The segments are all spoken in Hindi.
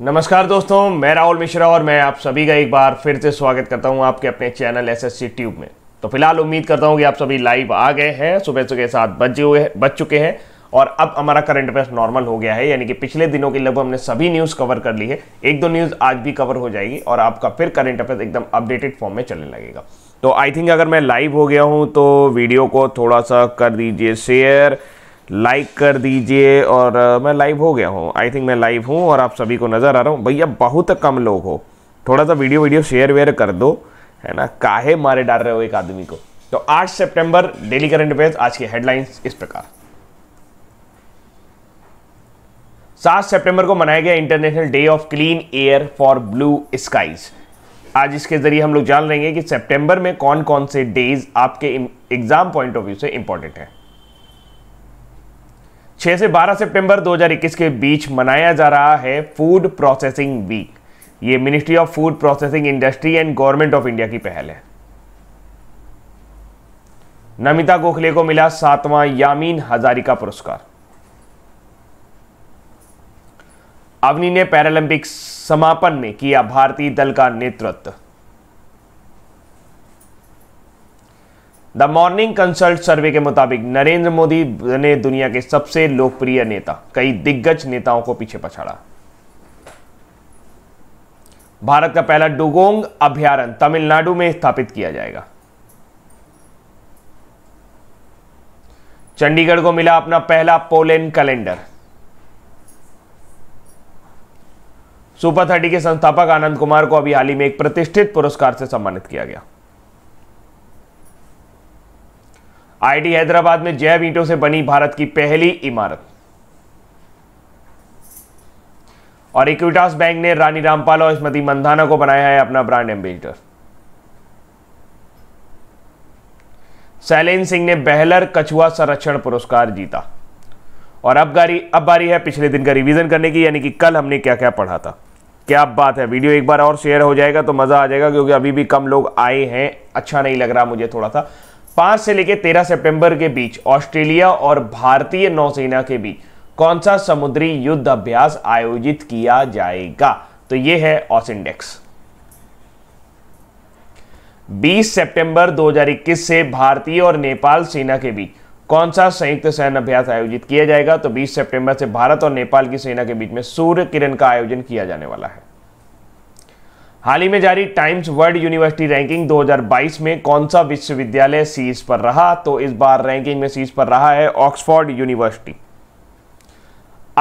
नमस्कार दोस्तों मैं राहुल मिश्रा और मैं आप सभी का एक बार फिर से स्वागत करता हूं आपके अपने चैनल एसएससी ट्यूब में तो फिलहाल उम्मीद करता हूं कि आप सभी लाइव आ गए हैं सुबह सुबह सात बजे हुए बज चुके हैं और अब हमारा करंट अफेयर्स नॉर्मल हो गया है यानी कि पिछले दिनों के लगभग हमने सभी न्यूज़ कवर कर ली है एक दो न्यूज़ आज भी कवर हो जाएगी और आपका फिर करंट अफेयर्स एकदम अपडेटेड फॉर्म में चलने लगेगा तो आई थिंक अगर मैं लाइव हो गया हूँ तो वीडियो को थोड़ा सा कर दीजिए शेयर लाइक कर दीजिए और मैं लाइव हो गया हूँ आई थिंक मैं लाइव हूँ और आप सभी को नज़र आ रहा हूँ भैया बहुत कम लोग हो थोड़ा सा वीडियो वीडियो शेयर वेयर कर दो है ना काहे मारे डाल रहे हो एक आदमी को तो 8 सितंबर डेली करंट अफेयर्स आज की हेडलाइंस इस प्रकार सात सितंबर को मनाया गया international day of clean air for blue skies आज इसके जरिए हम लोग जान लेंगे कि सितंबर में कौन कौन से डेज आपके एग्जाम पॉइंट ऑफ व्यू से इंपॉर्टेंट है 6 से 12 सितंबर 2021 के बीच मनाया जा रहा है फूड प्रोसेसिंग वीक ये ministry of food processing industry and government of India की पहल है नमिता गोखले को मिला सातवां यामीन हजारिका पुरस्कार अवनी ने पैरालंपिक समापन में किया भारतीय दल का नेतृत्व द मॉर्निंग कंसल्ट सर्वे के मुताबिक नरेंद्र मोदी बने दुनिया के सबसे लोकप्रिय नेता कई दिग्गज नेताओं को पीछे पछाड़ा भारत का पहला डुगोंग अभ्यारण तमिलनाडु में स्थापित किया जाएगा चंडीगढ़ को मिला अपना पहला पोलैंड कैलेंडर सुपर थर्टी के संस्थापक आनंद कुमार को अभी हाल ही में एक प्रतिष्ठित पुरस्कार से सम्मानित किया गया आईटी हैदराबाद में जैव ईंटों से बनी भारत की पहली इमारत और इक्विटास बैंक ने रानी रामपाल और स्मृति मंधाना को बनाया है अपना ब्रांड एम्बेसडर सैलेन सिंह ने बहलर कछुआ संरक्षण पुरस्कार जीता और अब गारी अब बारी है पिछले दिन का रिवीजन करने की यानी कि कल हमने क्या क्या पढ़ा था क्या बात है वीडियो एक बार और शेयर हो जाएगा तो मज़ा आ जाएगा क्योंकि अभी भी कम लोग आए हैं अच्छा नहीं लग रहा मुझे थोड़ा सा पांच से लेकर तेरह सितंबर के बीच ऑस्ट्रेलिया और भारतीय नौसेना के बीच कौन सा समुद्री युद्ध अभ्यास आयोजित किया जाएगा तो यह है ऑस इंडेक्स 20 सितंबर 2021 से भारतीय और नेपाल सेना के बीच कौन सा संयुक्त सैन्य अभ्यास आयोजित किया जाएगा तो 20 सितंबर से भारत और नेपाल की सेना के बीच में सूर्य किरण का आयोजन किया जाने वाला है हाल ही में जारी टाइम्स वर्ल्ड यूनिवर्सिटी रैंकिंग 2022 में कौन सा विश्वविद्यालय सीज पर रहा तो इस बार रैंकिंग में सीज पर रहा है ऑक्सफोर्ड यूनिवर्सिटी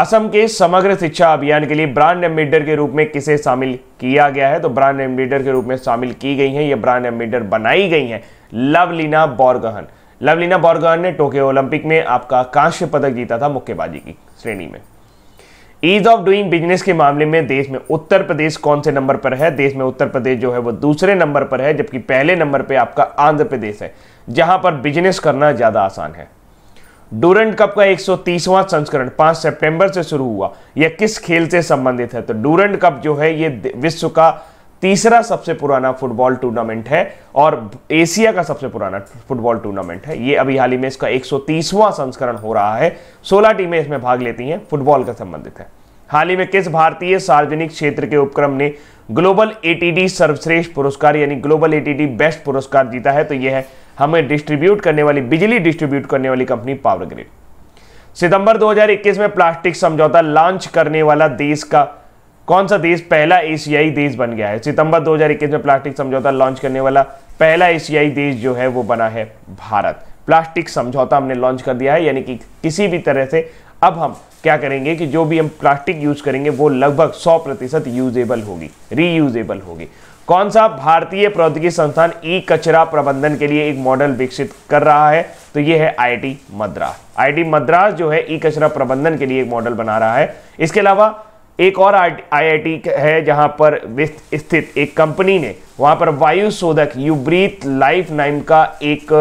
असम के समग्र शिक्षा अभियान के लिए ब्रांड एम्बेडर के रूप में किसे शामिल किया गया है तो ब्रांड एम्बेडर के रूप में शामिल की गई हैं ये ब्रांड एम्बेडर बनाई गई हैं लवलीना बोरगहन लवलीना बोरगहन ने टोक्यो ओलंपिक में आपका कांस्य पदक जीता था मुक्केबाजी की श्रेणी में ईज ऑफ डूइंग बिजनेस के मामले में देश में उत्तर प्रदेश कौन से नंबर पर है देश में उत्तर प्रदेश जो है वो दूसरे नंबर पर है जबकि पहले नंबर पे आपका आंध्र प्रदेश है जहां पर बिजनेस करना ज़्यादा आसान है डूरेंट कप का 130वां संस्करण 5 सितंबर से शुरू हुआ यह किस खेल से संबंधित है तो डूरेंट कप जो है ये विश्व का तीसरा सबसे पुराना फुटबॉल टूर्नामेंट है और एशिया का सबसे पुराना फुटबॉल टूर्नामेंट है ये अभी हाल ही में इसका 130वां संस्करण हो रहा है 16 टीमें इसमें भाग लेती हैं फुटबॉल का संबंधित है हाल ही में किस भारतीय सार्वजनिक क्षेत्र के उपक्रम ने ग्लोबल ए सर्वश्रेष्ठ पुरस्कार यानी ग्लोबल ए बेस्ट पुरस्कार जीता है तो यह है हमें डिस्ट्रीब्यूट करने वाली बिजली डिस्ट्रीब्यूट करने वाली कंपनी पावर ग्रिड सितंबर 2021 में प्लास्टिक समझौता लॉन्च करने वाला देश का कौन सा देश पहला एशियाई देश बन गया है सितंबर 2021 में प्लास्टिक समझौता लॉन्च करने वाला पहला एशियाई देश जो है वो बना है भारत प्लास्टिक समझौता हमने लॉन्च कर दिया है यानी कि किसी भी तरह से अब हम क्या करेंगे कि जो भी हम प्लास्टिक यूज करेंगे वो लगभग 100 प्रतिशत यूजेबल होगी रीयूजेबल होगी कौन सा भारतीय प्रौद्योगिकी संस्थान ई कचरा प्रबंधन के लिए एक मॉडल विकसित कर रहा है तो ये है आईआईटी मद्रास आईआईटी मद्रास जो है ई कचरा प्रबंधन के लिए एक मॉडल बना रहा है इसके अलावा एक और आईआईटी है जहां पर स्थित एक कंपनी ने वहां पर वायु शोधक यू लाइफ नाइम का एक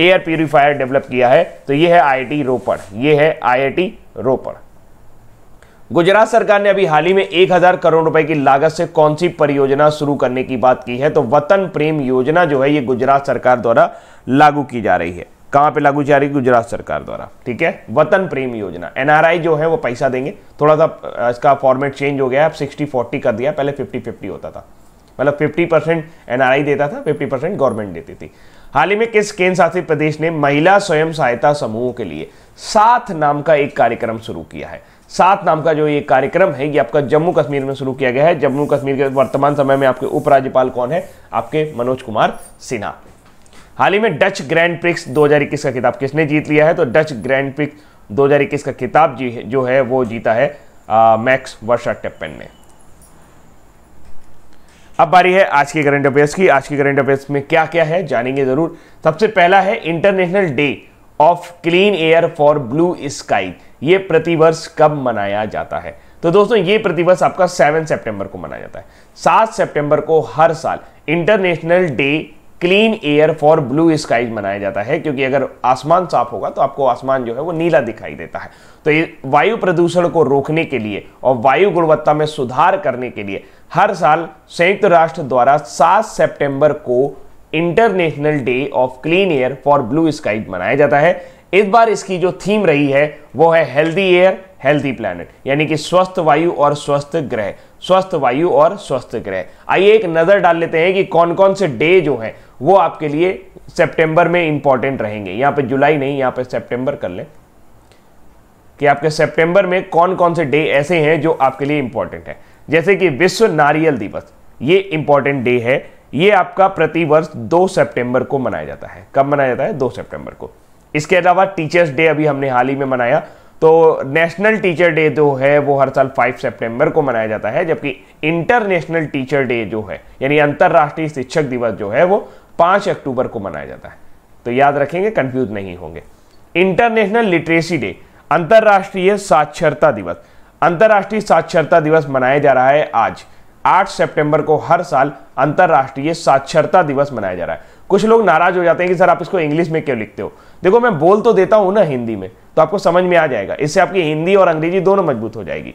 एयर प्यूरिफायर डेवलप किया है तो यह है आईआईटी रोपड़ ये है आईआईटी रोपड़ गुजरात सरकार ने अभी हाल ही में एक हजार करोड़ रुपए की लागत से कौन सी परियोजना शुरू करने की बात की है तो वतन प्रेम योजना जो है ये गुजरात सरकार द्वारा लागू की जा रही है कहाँ पे लागू जा रही गुजरात सरकार द्वारा ठीक है वतन प्रेम योजना एनआरआई जो है वो पैसा देंगे थोड़ा सा इसका फॉर्मेट चेंज हो गया अब सिक्सटी फोर्टी कर दिया पहले फिफ्टी फिफ्टी होता था मतलब फिफ्टी परसेंट एनआरआई देता था फिफ्टी परसेंट गवर्नमेंट देती थी हाल ही में किस केंद्र शासित प्रदेश ने महिला स्वयं सहायता समूहों के लिए सात नाम का एक कार्यक्रम शुरू किया है सात नाम का जो ये कार्यक्रम है ये आपका जम्मू कश्मीर में शुरू किया गया है जम्मू कश्मीर के वर्तमान समय में आपके उपराज्यपाल कौन है आपके मनोज कुमार सिन्हा हाल ही में डच ग्रैंड प्रिक्स दो का खिताब किसने जीत लिया है तो डच ग्रैंड प्रिक्स दो का खिताब जी जो है वो जीता है आ, मैक्स वर्षा टेपन ने अब बारी है आज के करंट अफेयर्स की आज के करंट अफेयर्स में क्या क्या है जानेंगे जरूर सबसे पहला है international day of clean air for blue sky ये प्रतिवर्ष कब मनाया जाता है तो दोस्तों ये प्रतिवर्ष आपका 7 सितंबर को मनाया जाता है 7 सितंबर को हर साल international day clean air for blue skies मनाया जाता है क्योंकि अगर आसमान साफ होगा तो आपको आसमान जो है वो नीला दिखाई देता है तो ये वायु प्रदूषण को रोकने के लिए और वायु गुणवत्ता में सुधार करने के लिए हर साल संयुक्त राष्ट्र द्वारा 7 सितंबर को international day of clean air for blue skies मनाया जाता है इस बार इसकी जो थीम रही है वो है हेल्दी एयर हेल्दी प्लानट यानी कि स्वस्थ वायु और स्वस्थ ग्रह स्वस्थ वायु और स्वस्थ ग्रह आइए एक नज़र डाल लेते हैं कि कौन कौन से डे जो है वो आपके लिए सेप्टेंबर में इंपॉर्टेंट रहेंगे यहां पर जुलाई नहीं यहां पर सेप्टेंबर कर ले कि आपके सितंबर में कौन कौन से डे ऐसे हैं जो आपके लिए इंपॉर्टेंट है जैसे कि विश्व नारियल दिवस ये इंपॉर्टेंट डे है ये आपका प्रतिवर्ष दो सितंबर को मनाया जाता है कब मनाया जाता है दो सितंबर को इसके अलावा टीचर्स डे अभी हमने हाल ही में मनाया तो नेशनल टीचर डे जो है वो हर साल 5 सितंबर को मनाया जाता है जबकि इंटरनेशनल टीचर डे जो है यानी अंतर्राष्ट्रीय शिक्षक दिवस जो है वो 5 अक्टूबर को मनाया जाता है तो याद रखेंगे कंफ्यूज नहीं होंगे इंटरनेशनल लिटरेसी डे अंतर्राष्ट्रीय साक्षरता दिवस अंतर्राष्ट्रीय साक्षरता दिवस मनाया जा रहा है आज 8 सितंबर को हर साल अंतर्राष्ट्रीय साक्षरता दिवस मनाया जा रहा है कुछ लोग नाराज हो जाते हैं कि सर आप इसको इंग्लिश में क्यों लिखते हो देखो मैं बोल तो देता हूं ना हिंदी में तो आपको समझ में आ जाएगा इससे आपकी हिंदी और अंग्रेजी दोनों मजबूत हो जाएगी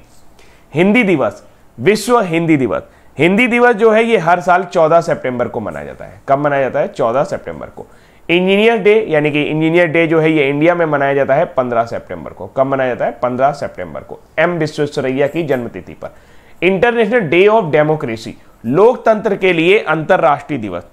हिंदी दिवस विश्व हिंदी दिवस हिंदी दिवस जो है ये हर साल 14 सितंबर को मनाया जाता है कब मनाया जाता है 14 सितंबर को इंजीनियर डे यानी कि इंजीनियर डे जो है ये इंडिया में मनाया जाता है 15 सितंबर को कब मनाया जाता है 15 सितंबर को एम विश्वेश्वरैया की जन्मतिथि पर इंटरनेशनल डे ऑफ डेमोक्रेसी लोकतंत्र के लिए अंतर्राष्ट्रीय दिवस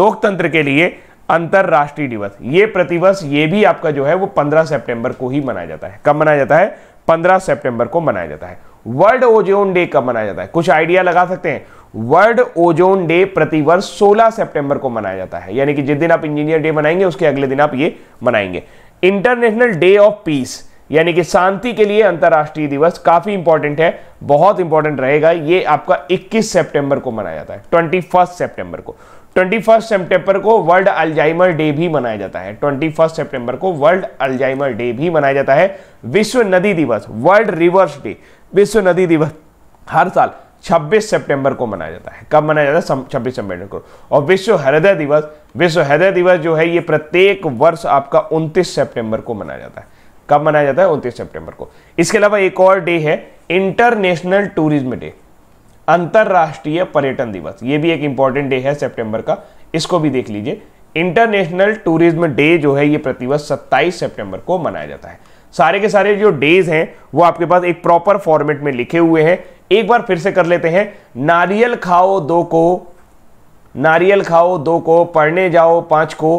लोकतंत्र के लिए अंतर्राष्ट्रीय दिवस ये प्रतिवर्ष ये भी आपका जो है वो 15 सितंबर को ही मनाया जाता है कब मनाया जाता है 15 सितंबर को मनाया जाता है वर्ल्ड ओजोन डे कब मनाया जाता है कुछ आइडिया लगा सकते हैं वर्ल्ड ओजोन डे प्रतिवर्ष 16 सितंबर को मनाया जाता है यानी कि जिस दिन आप इंजीनियर डे मनाएंगे उसके अगले दिन आप ये मनाएंगे इंटरनेशनल डे ऑफ पीस यानी कि शांति के लिए अंतर्राष्ट्रीय दिवस काफी इंपॉर्टेंट है बहुत इंपॉर्टेंट रहेगा ये आपका 21 सितंबर को मनाया जाता है ट्वेंटी सितंबर को ट्वेंटी फर्स्ट सेप्टेम्बर को वर्ल्ड अल्जाइमर डे भी मनाया जाता है ट्वेंटी फर्स्ट सेप्टेम्बर को वर्ल्ड अल्जाइमर डे भी मनाया जाता है विश्व नदी दिवस वर्ल्ड रिवर्स डे विश्व नदी दिवस हर साल 26 सितंबर को मनाया जाता है कब मनाया जाता है 26 सितंबर को और विश्व हृदय दिवस विश्व हृदय दिवस जो है ये प्रत्येक वर्ष आपका 29 सितंबर को मनाया जाता है कब मनाया जाता है 29 सितंबर को इसके अलावा एक और डे है इंटरनेशनल टूरिज्म डे अंतर्राष्ट्रीय पर्यटन दिवस ये भी एक इंपॉर्टेंट डे है सितंबर का इसको भी देख लीजिए इंटरनेशनल टूरिज्म डे जो है ये प्रतिवर्ष सत्ताईस सितंबर को मनाया जाता है सारे के सारे जो डेज हैं वो आपके पास एक प्रॉपर फॉर्मेट में लिखे हुए हैं एक बार फिर से कर लेते हैं नारियल खाओ दो को नारियल खाओ दो को पढ़ने जाओ पांच को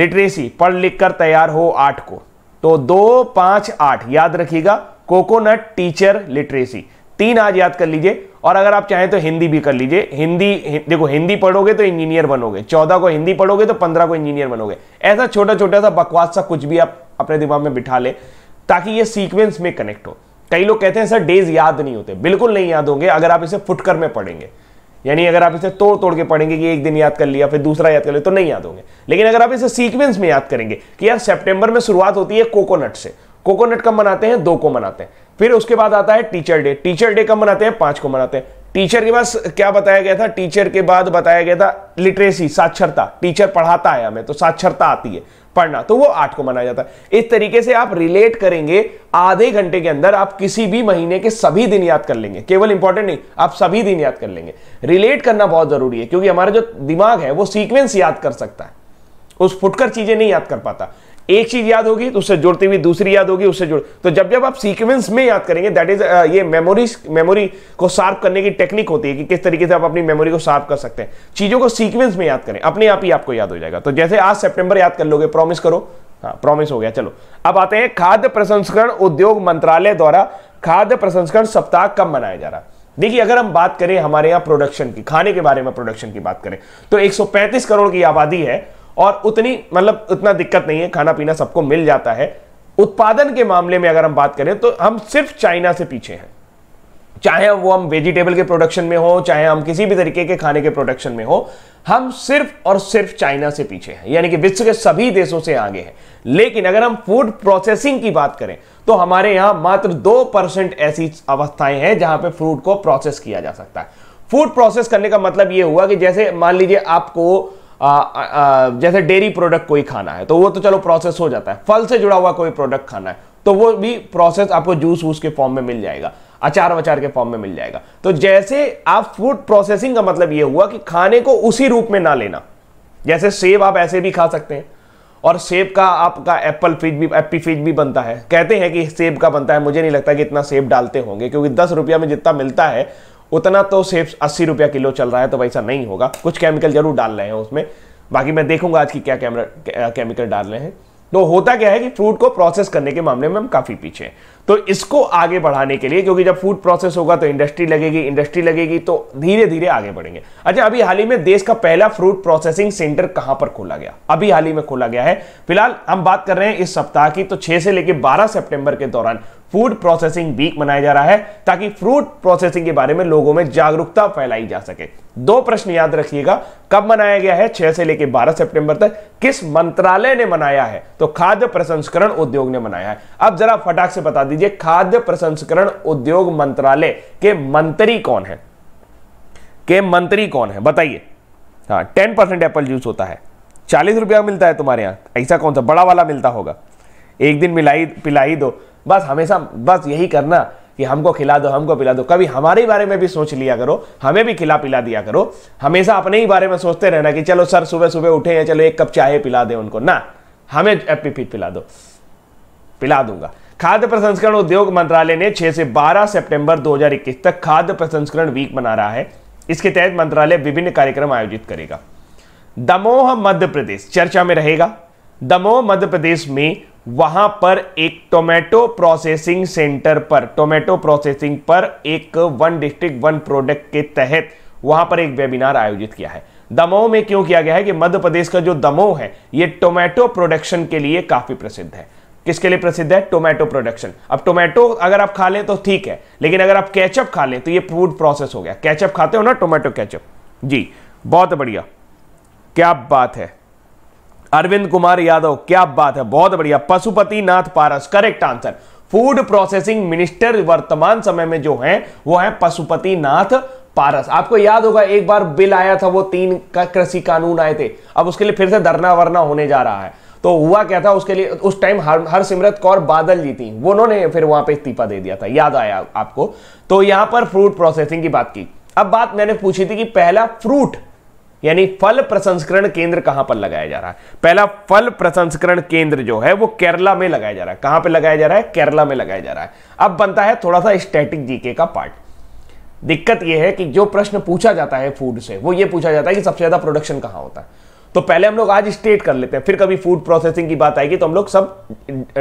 लिटरेसी पढ़ लिख कर तैयार हो आठ को तो दो पांच आठ याद रखिएगा कोकोनट टीचर लिटरेसी तीन आज याद कर लीजिए और अगर आप चाहें तो हिंदी भी कर लीजिए हिंदी देखो हिंदी पढ़ोगे तो इंजीनियर बनोगे चौदह को हिंदी पढ़ोगे तो पंद्रह को इंजीनियर बनोगे ऐसा छोटा छोटा सा बकवास सा कुछ भी आप अपने दिमाग में बिठा ले ताकि ये सीक्वेंस में कनेक्ट हो कई लोग कहते हैं सर डेज याद नहीं होते बिल्कुल नहीं याद होंगे अगर आप इसे फुटकर में पढ़ेंगे यानी अगर आप इसे तोड़ तोड़ के पढ़ेंगे कि एक दिन याद कर लिया फिर दूसरा याद कर लिया तो नहीं याद होंगे लेकिन अगर आप इसे सीक्वेंस में याद करेंगे कि यार सेप्टेंबर में शुरुआत होती है कोकोनट से कोकोनट कब मनाते हैं दो को मनाते हैं फिर उसके बाद आता है टीचर डे टीचर डे कब मनाते हैं पांच को मनाते हैं टीचर के पास क्या बताया गया था टीचर के बाद बताया गया था लिटरेसी साक्षरता टीचर पढ़ाता है हमें तो साक्षरता आती है पढ़ना तो वो आठ को मनाया जाता है इस तरीके से आप रिलेट करेंगे आधे घंटे के अंदर आप किसी भी महीने के सभी दिन याद कर लेंगे केवल इंपॉर्टेंट नहीं आप सभी दिन याद कर लेंगे रिलेट करना बहुत जरूरी है क्योंकि हमारा जो दिमाग है वो सीक्वेंस याद कर सकता है उस फुटकर चीजें नहीं याद कर पाता एक चीज याद होगी तो उससे जुड़ती हुई दूसरी याद होगी उससे जुड़ तो जब जब आप सीक्वेंस में याद करेंगे दैट इज uh, ये मेमोरी मेमोरी को शार्प करने की टेक्निक होती है कि किस तरीके से आप अपनी मेमोरी को शार्प कर सकते हैं चीजों को सीक्वेंस में याद करें अपने आप ही आपको याद हो जाएगा तो जैसे आज सेप्टेंबर याद कर लोगे प्रोमिस करो हाँ प्रोमिस हो गया चलो अब आते हैं खाद्य प्रसंस्करण उद्योग मंत्रालय द्वारा खाद्य प्रसंस्करण सप्ताह कब मनाया जा रहा है देखिए अगर हम बात करें हमारे यहाँ प्रोडक्शन की खाने के बारे में प्रोडक्शन की बात करें तो 135 करोड़ की आबादी है और उतनी मतलब उतना दिक्कत नहीं है खाना पीना सबको मिल जाता है उत्पादन के मामले में अगर हम बात करें तो हम सिर्फ चाइना से पीछे हैं चाहे वो हम वेजिटेबल के प्रोडक्शन में हो चाहे हम किसी भी तरीके के खाने के प्रोडक्शन में हो हम सिर्फ और सिर्फ चाइना से पीछे हैं यानी कि विश्व के सभी देशों से आगे हैं लेकिन अगर हम फूड प्रोसेसिंग की बात करें तो हमारे यहां मात्र दो परसेंट ऐसी अवस्थाएं हैं जहां पे फ्रूट को प्रोसेस किया जा सकता है फूड प्रोसेस करने का मतलब यह हुआ कि जैसे मान लीजिए आपको आ, आ, जैसे डेयरी प्रोडक्ट कोई खाना है तो वो तो चलो प्रोसेस हो जाता है फल से जुड़ा हुआ कोई प्रोडक्ट खाना है तो वो भी प्रोसेस आपको जूस वूस के फॉर्म में मिल जाएगा अचार वचार के फॉर्म में मिल जाएगा तो जैसे आप फूड प्रोसेसिंग का मतलब ये हुआ कि खाने को उसी रूप में ना लेना जैसे सेब आप ऐसे भी खा सकते हैं और सेब का आपका एप्पल फ्रिज भी एप्पी फ्रिज भी बनता है कहते हैं कि सेब का बनता है मुझे नहीं लगता कि इतना सेब डालते होंगे क्योंकि दस रुपया में जितना मिलता है उतना तो सिर्फ अस्सी रुपया किलो चल रहा है तो वैसा नहीं होगा कुछ केमिकल जरूर डाल रहे हैं उसमें बाकी मैं देखूंगा आज की क्या कैमरा केमिकल डाल रहे हैं तो होता क्या है कि फ्रूट को प्रोसेस करने के मामले में हम काफी पीछे हैं तो इसको आगे बढ़ाने के लिए क्योंकि जब फूड प्रोसेस होगा तो इंडस्ट्री लगेगी इंडस्ट्री लगेगी तो धीरे धीरे आगे बढ़ेंगे अच्छा अभी हाल ही में देश का पहला फ्रूट प्रोसेसिंग सेंटर कहां पर खोला गया अभी हाल ही में खोला गया है फिलहाल हम बात कर रहे हैं इस सप्ताह की तो छह से लेकर बारह सेप्टेंबर के दौरान फूड प्रोसेसिंग वीक मनाया जा रहा है ताकि फ्रूट प्रोसेसिंग के बारे में लोगों में जागरूकता फैलाई जा सके दो प्रश्न याद रखिएगा कब मनाया गया है 6 से लेकर 12 सितंबर तक किस मंत्रालय ने मनाया है तो खाद्य प्रसंस्करण उद्योग ने मनाया है अब जरा फटाक से बता दीजिए खाद्य प्रसंस्करण उद्योग मंत्रालय के मंत्री कौन है के मंत्री कौन है बताइए हाँ टेन परसेंट एप्पल जूस होता है चालीस रुपया मिलता है तुम्हारे यहां ऐसा कौन सा बड़ा वाला मिलता होगा एक दिन मिलाई पिलाई दो बस हमेशा बस यही करना कि हमको खिला दो हमको पिला दो कभी हमारे बारे में भी सोच लिया करो हमें भी खिला पिला दिया करो हमेशा अपने ही बारे में सोचते रहना कि चलो सर सुबह सुबह उठे हैं चलो एक कप चाय पिला दे उनको ना हमें एप्पी फीट पिला दो पिला दूंगा खाद्य प्रसंस्करण उद्योग मंत्रालय ने 6 से 12 सितंबर 2021 तक खाद्य प्रसंस्करण वीक मना रहा है इसके तहत मंत्रालय विभिन्न कार्यक्रम आयोजित करेगा दमोह मध्य प्रदेश चर्चा में रहेगा दमोह मध्य प्रदेश में वहां पर एक टोमेटो प्रोसेसिंग सेंटर पर टोमेटो प्रोसेसिंग पर एक वन डिस्ट्रिक्ट वन प्रोडक्ट के तहत वहां पर एक वेबिनार आयोजित किया है दमोह में क्यों किया गया है कि मध्य प्रदेश का जो दमोह है यह टोमेटो प्रोडक्शन के लिए काफी प्रसिद्ध है किसके लिए प्रसिद्ध है टोमेटो प्रोडक्शन अब टोमेटो अगर आप खा लें तो ठीक है लेकिन अगर आप कैचअप खा लें तो यह फूड प्रोसेस हो गया कैचअप खाते हो ना टोमेटो कैचअप जी बहुत बढ़िया क्या बात है अरविंद कुमार यादव क्या बात है बहुत बढ़िया Pashupati Nath Paras correct answer food processing minister वर्तमान समय में जो है वो है पशुपति नाथ पारस आपको याद होगा एक बार बिल आया था वो तीन का कृषि कानून आए थे अब उसके लिए फिर से धरना वरना होने जा रहा है तो हुआ क्या था उसके लिए उस टाइम हर हरसिमरत कौर बादल जी थी वो उन्होंने फिर वहां पे इस्तीफा दे दिया था याद आया आपको तो यहां पर फ्रूट प्रोसेसिंग की बात की अब बात मैंने पूछी थी कि पहला फ्रूट यानी फल प्रसंस्करण केंद्र कहां पर लगाया जा रहा है पहला फल प्रसंस्करण केंद्र जो है वो केरला में लगाया जा रहा है कहां पर लगाया जा रहा है केरला में लगाया जा रहा है अब बनता है थोड़ा सा स्टैटिक जीके का पार्ट दिक्कत यह है कि जो प्रश्न पूछा जाता है फूड से वो ये पूछा जाता है कि सबसे ज्यादा प्रोडक्शन कहां होता है तो पहले हम लोग आज स्टेट कर लेते हैं फिर कभी फूड प्रोसेसिंग की बात आएगी तो हम लोग सब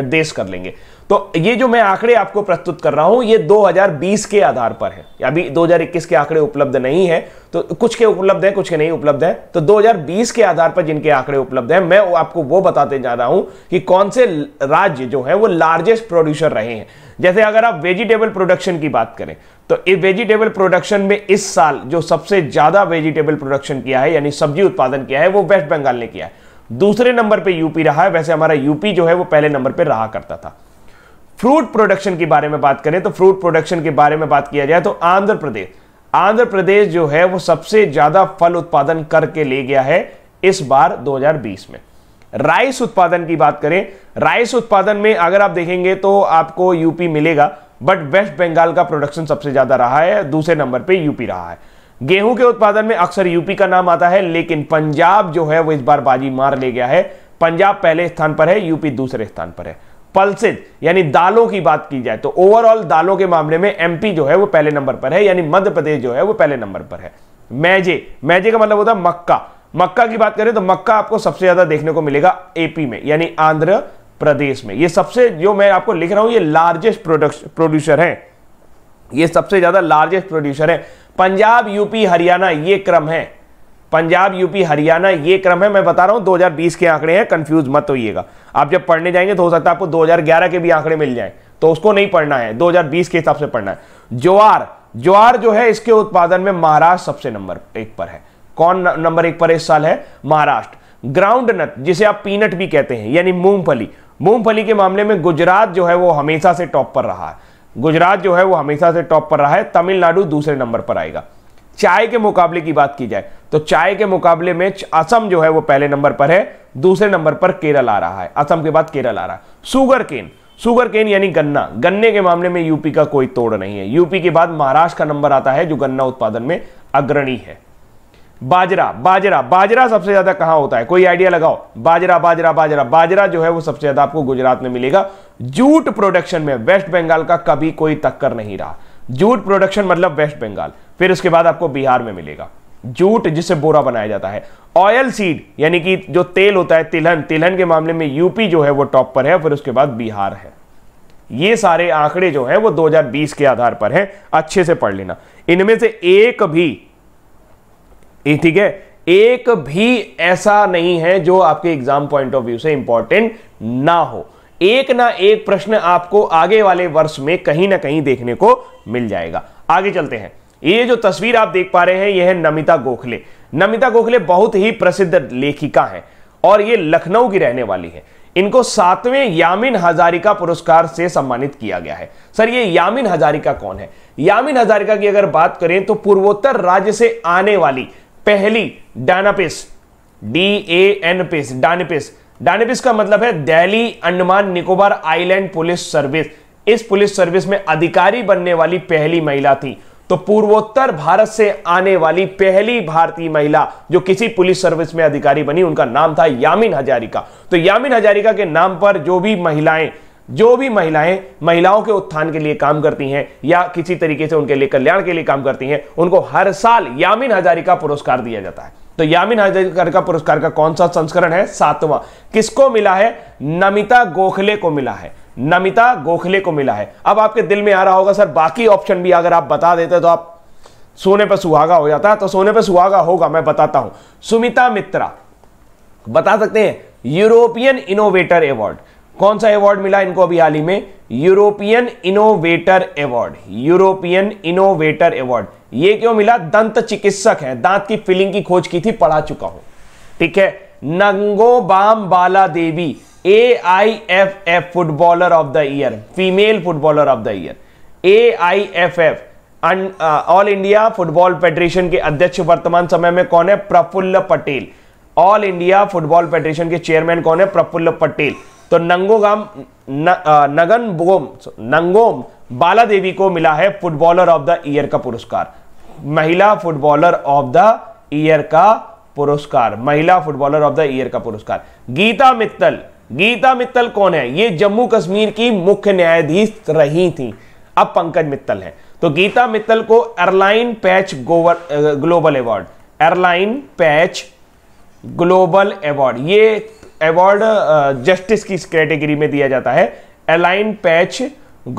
देश कर लेंगे तो ये जो मैं आंकड़े आपको प्रस्तुत कर रहा हूं ये 2020 के आधार पर है अभी 2021 के आंकड़े उपलब्ध नहीं है तो कुछ के उपलब्ध है कुछ के नहीं उपलब्ध है तो 2020 के आधार पर जिनके आंकड़े उपलब्ध हैं मैं आपको वो बताते जा रहा हूं कि कौन से राज्य जो है वो लार्जेस्ट प्रोड्यूसर रहे हैं जैसे अगर आप वेजिटेबल प्रोडक्शन की बात करें तो ये वेजिटेबल प्रोडक्शन में इस साल जो सबसे ज्यादा वेजिटेबल प्रोडक्शन किया है यानी सब्जी उत्पादन किया है वो वेस्ट बंगाल ने किया है दूसरे नंबर पे यूपी रहा है वैसे हमारा यूपी जो है वो पहले नंबर पे रहा करता था फ्रूट प्रोडक्शन के बारे में बात करें तो फ्रूट प्रोडक्शन के बारे में बात किया जाए तो आंध्र प्रदेश आंध्र प्रदेश जो है वो सबसे ज्यादा फल उत्पादन करके ले गया है इस बार 2020 में राइस उत्पादन की बात करें राइस उत्पादन में अगर आप देखेंगे तो आपको यूपी मिलेगा बट वेस्ट बंगाल का प्रोडक्शन सबसे ज्यादा रहा है दूसरे नंबर पे यूपी रहा है गेहूं के उत्पादन में अक्सर यूपी का नाम आता है लेकिन पंजाब जो है वो इस बार बाजी मार ले गया है पंजाब पहले स्थान पर है यूपी दूसरे स्थान पर है पल्सेज यानी दालों की बात की जाए तो ओवरऑल दालों के मामले में एमपी जो है वो पहले नंबर पर है यानी मध्य प्रदेश जो है वो पहले नंबर पर है मैजे मैजे का मतलब होता है मक्का मक्का की बात करें तो मक्का आपको सबसे ज्यादा देखने को मिलेगा एपी में यानी आंध्र प्रदेश में ये सबसे जो मैं आपको लिख रहा हूं ये लार्जेस्ट प्रोड्यूसर है ये सबसे ज्यादा लार्जेस्ट प्रोड्यूसर है पंजाब यूपी हरियाणा ये क्रम है पंजाब यूपी हरियाणा ये क्रम है मैं बता रहा हूं 2020 के आंकड़े हैं कंफ्यूज मत होइएगा आप जब पढ़ने जाएंगे तो हो सकता है आपको 2011 के भी आंकड़े मिल जाए तो उसको नहीं पढ़ना है 2020 के हिसाब से पढ़ना है ज्वार ज्वार जो है इसके उत्पादन में महाराष्ट्र सबसे नंबर एक पर है कौन नंबर एक पर इस साल है महाराष्ट्र ग्राउंडनट जिसे आप पीनट भी कहते हैं यानी मूंगफली मूंगफली के मामले में गुजरात जो है वो हमेशा से टॉप पर रहा है गुजरात जो है वो हमेशा से टॉप पर रहा है तमिलनाडु दूसरे नंबर पर आएगा चाय के मुकाबले की बात की जाए तो चाय के मुकाबले में असम जो है वो पहले नंबर पर है दूसरे नंबर पर केरल आ रहा है असम के बाद केरल आ रहा है सुगर केन सुगर केन यानी गन्ना गन्ने के मामले में यूपी का कोई तोड़ नहीं है यूपी के बाद महाराष्ट्र का नंबर आता है जो गन्ना उत्पादन में अग्रणी है बाजरा बाजरा बाजरा सबसे ज्यादा कहां होता है कोई आइडिया लगाओ बाजरा बाजरा बाजरा बाजरा जो है वो सबसे ज्यादा आपको गुजरात में मिलेगा जूट प्रोडक्शन में वेस्ट बंगाल का कभी कोई टक्कर नहीं रहा जूट प्रोडक्शन मतलब वेस्ट बंगाल फिर उसके बाद आपको बिहार में मिलेगा जूट जिसे बोरा बनाया जाता है ऑयल सीड यानी कि जो तेल होता है तिलहन तिलहन के मामले में यूपी जो है वो टॉप पर है फिर उसके बाद बिहार है ये सारे आंकड़े जो है वो 2020 के आधार पर है अच्छे से पढ़ लेना इनमें से एक भी ठीक है एक भी ऐसा नहीं है जो आपके एग्जाम पॉइंट ऑफ व्यू से इंपॉर्टेंट ना हो एक ना एक प्रश्न आपको आगे वाले वर्ष में कहीं ना कहीं देखने को मिल जाएगा आगे चलते हैं ये जो तस्वीर आप देख पा रहे हैं यह है नमिता गोखले नमिता गोखले बहुत ही प्रसिद्ध लेखिका हैं और ये लखनऊ की रहने वाली है इनको सातवें यामिन हजारिका पुरस्कार से सम्मानित किया गया है सर ये यामिन हजारिका कौन है यामिन हजारिका की अगर बात करें तो पूर्वोत्तर राज्य से आने वाली पहली DANIPS e D A N पिस डानिपिस डानिपिस का मतलब है Delhi Andaman Nicobar island police service इस पुलिस सर्विस में अधिकारी बनने वाली पहली महिला थी तो पूर्वोत्तर भारत से आने वाली पहली भारतीय महिला जो किसी पुलिस सर्विस में अधिकारी बनी उनका नाम था यामिन हजारिका तो यामिन हजारिका के नाम पर जो भी महिलाएं जो भी महिलाएं महिलाओं के उत्थान के लिए काम करती हैं या किसी तरीके से उनके लिए कल्याण के लिए काम करती हैं उनको हर साल यामिन हजारिका पुरस्कार दिया जाता है तो यामिन हजारिका पुरस्कार का कौन सा संस्करण है सातवां किसको मिला है नमिता गोखले को मिला है नमिता गोखले को मिला है अब आपके दिल में आ रहा होगा सर बाकी ऑप्शन भी अगर आप बता देते तो आप सोने पर सुहागा हो जाता तो सोने पर सुहागा होगा मैं बताता हूं सुमिता मित्रा बता सकते हैं यूरोपियन इनोवेटर अवार्ड कौन सा अवार्ड मिला इनको अभी हाल ही में European innovator award European innovator award ये क्यों मिला दंत चिकित्सक है दांत की फिलिंग की खोज की थी पढ़ा चुका हूं ठीक है Ngangom Bala Devi A I F F footballer of the year female footballer of the year A I F F All India Football Federation के अध्यक्ष वर्तमान समय में कौन है Praful Patel All India Football Federation के चेयरमैन कौन है प्रफुल्ल पटेल तो नंगोगाम न, आ, नगन बोम नंगोम बाला देवी को मिला है फुटबॉलर ऑफ द ईयर का पुरस्कार महिला फुटबॉलर ऑफ द ईयर का पुरस्कार महिला फुटबॉलर ऑफ द ईयर का पुरस्कार गीता मित्तल गीता मित्तल कौन है ये जम्मू कश्मीर की मुख्य न्यायाधीश रही थी अब पंकज मित्तल है तो गीता मित्तल को airline patch global award airline patch global award ये अवार्ड जस्टिस की कैटेगरी में दिया जाता है airline patch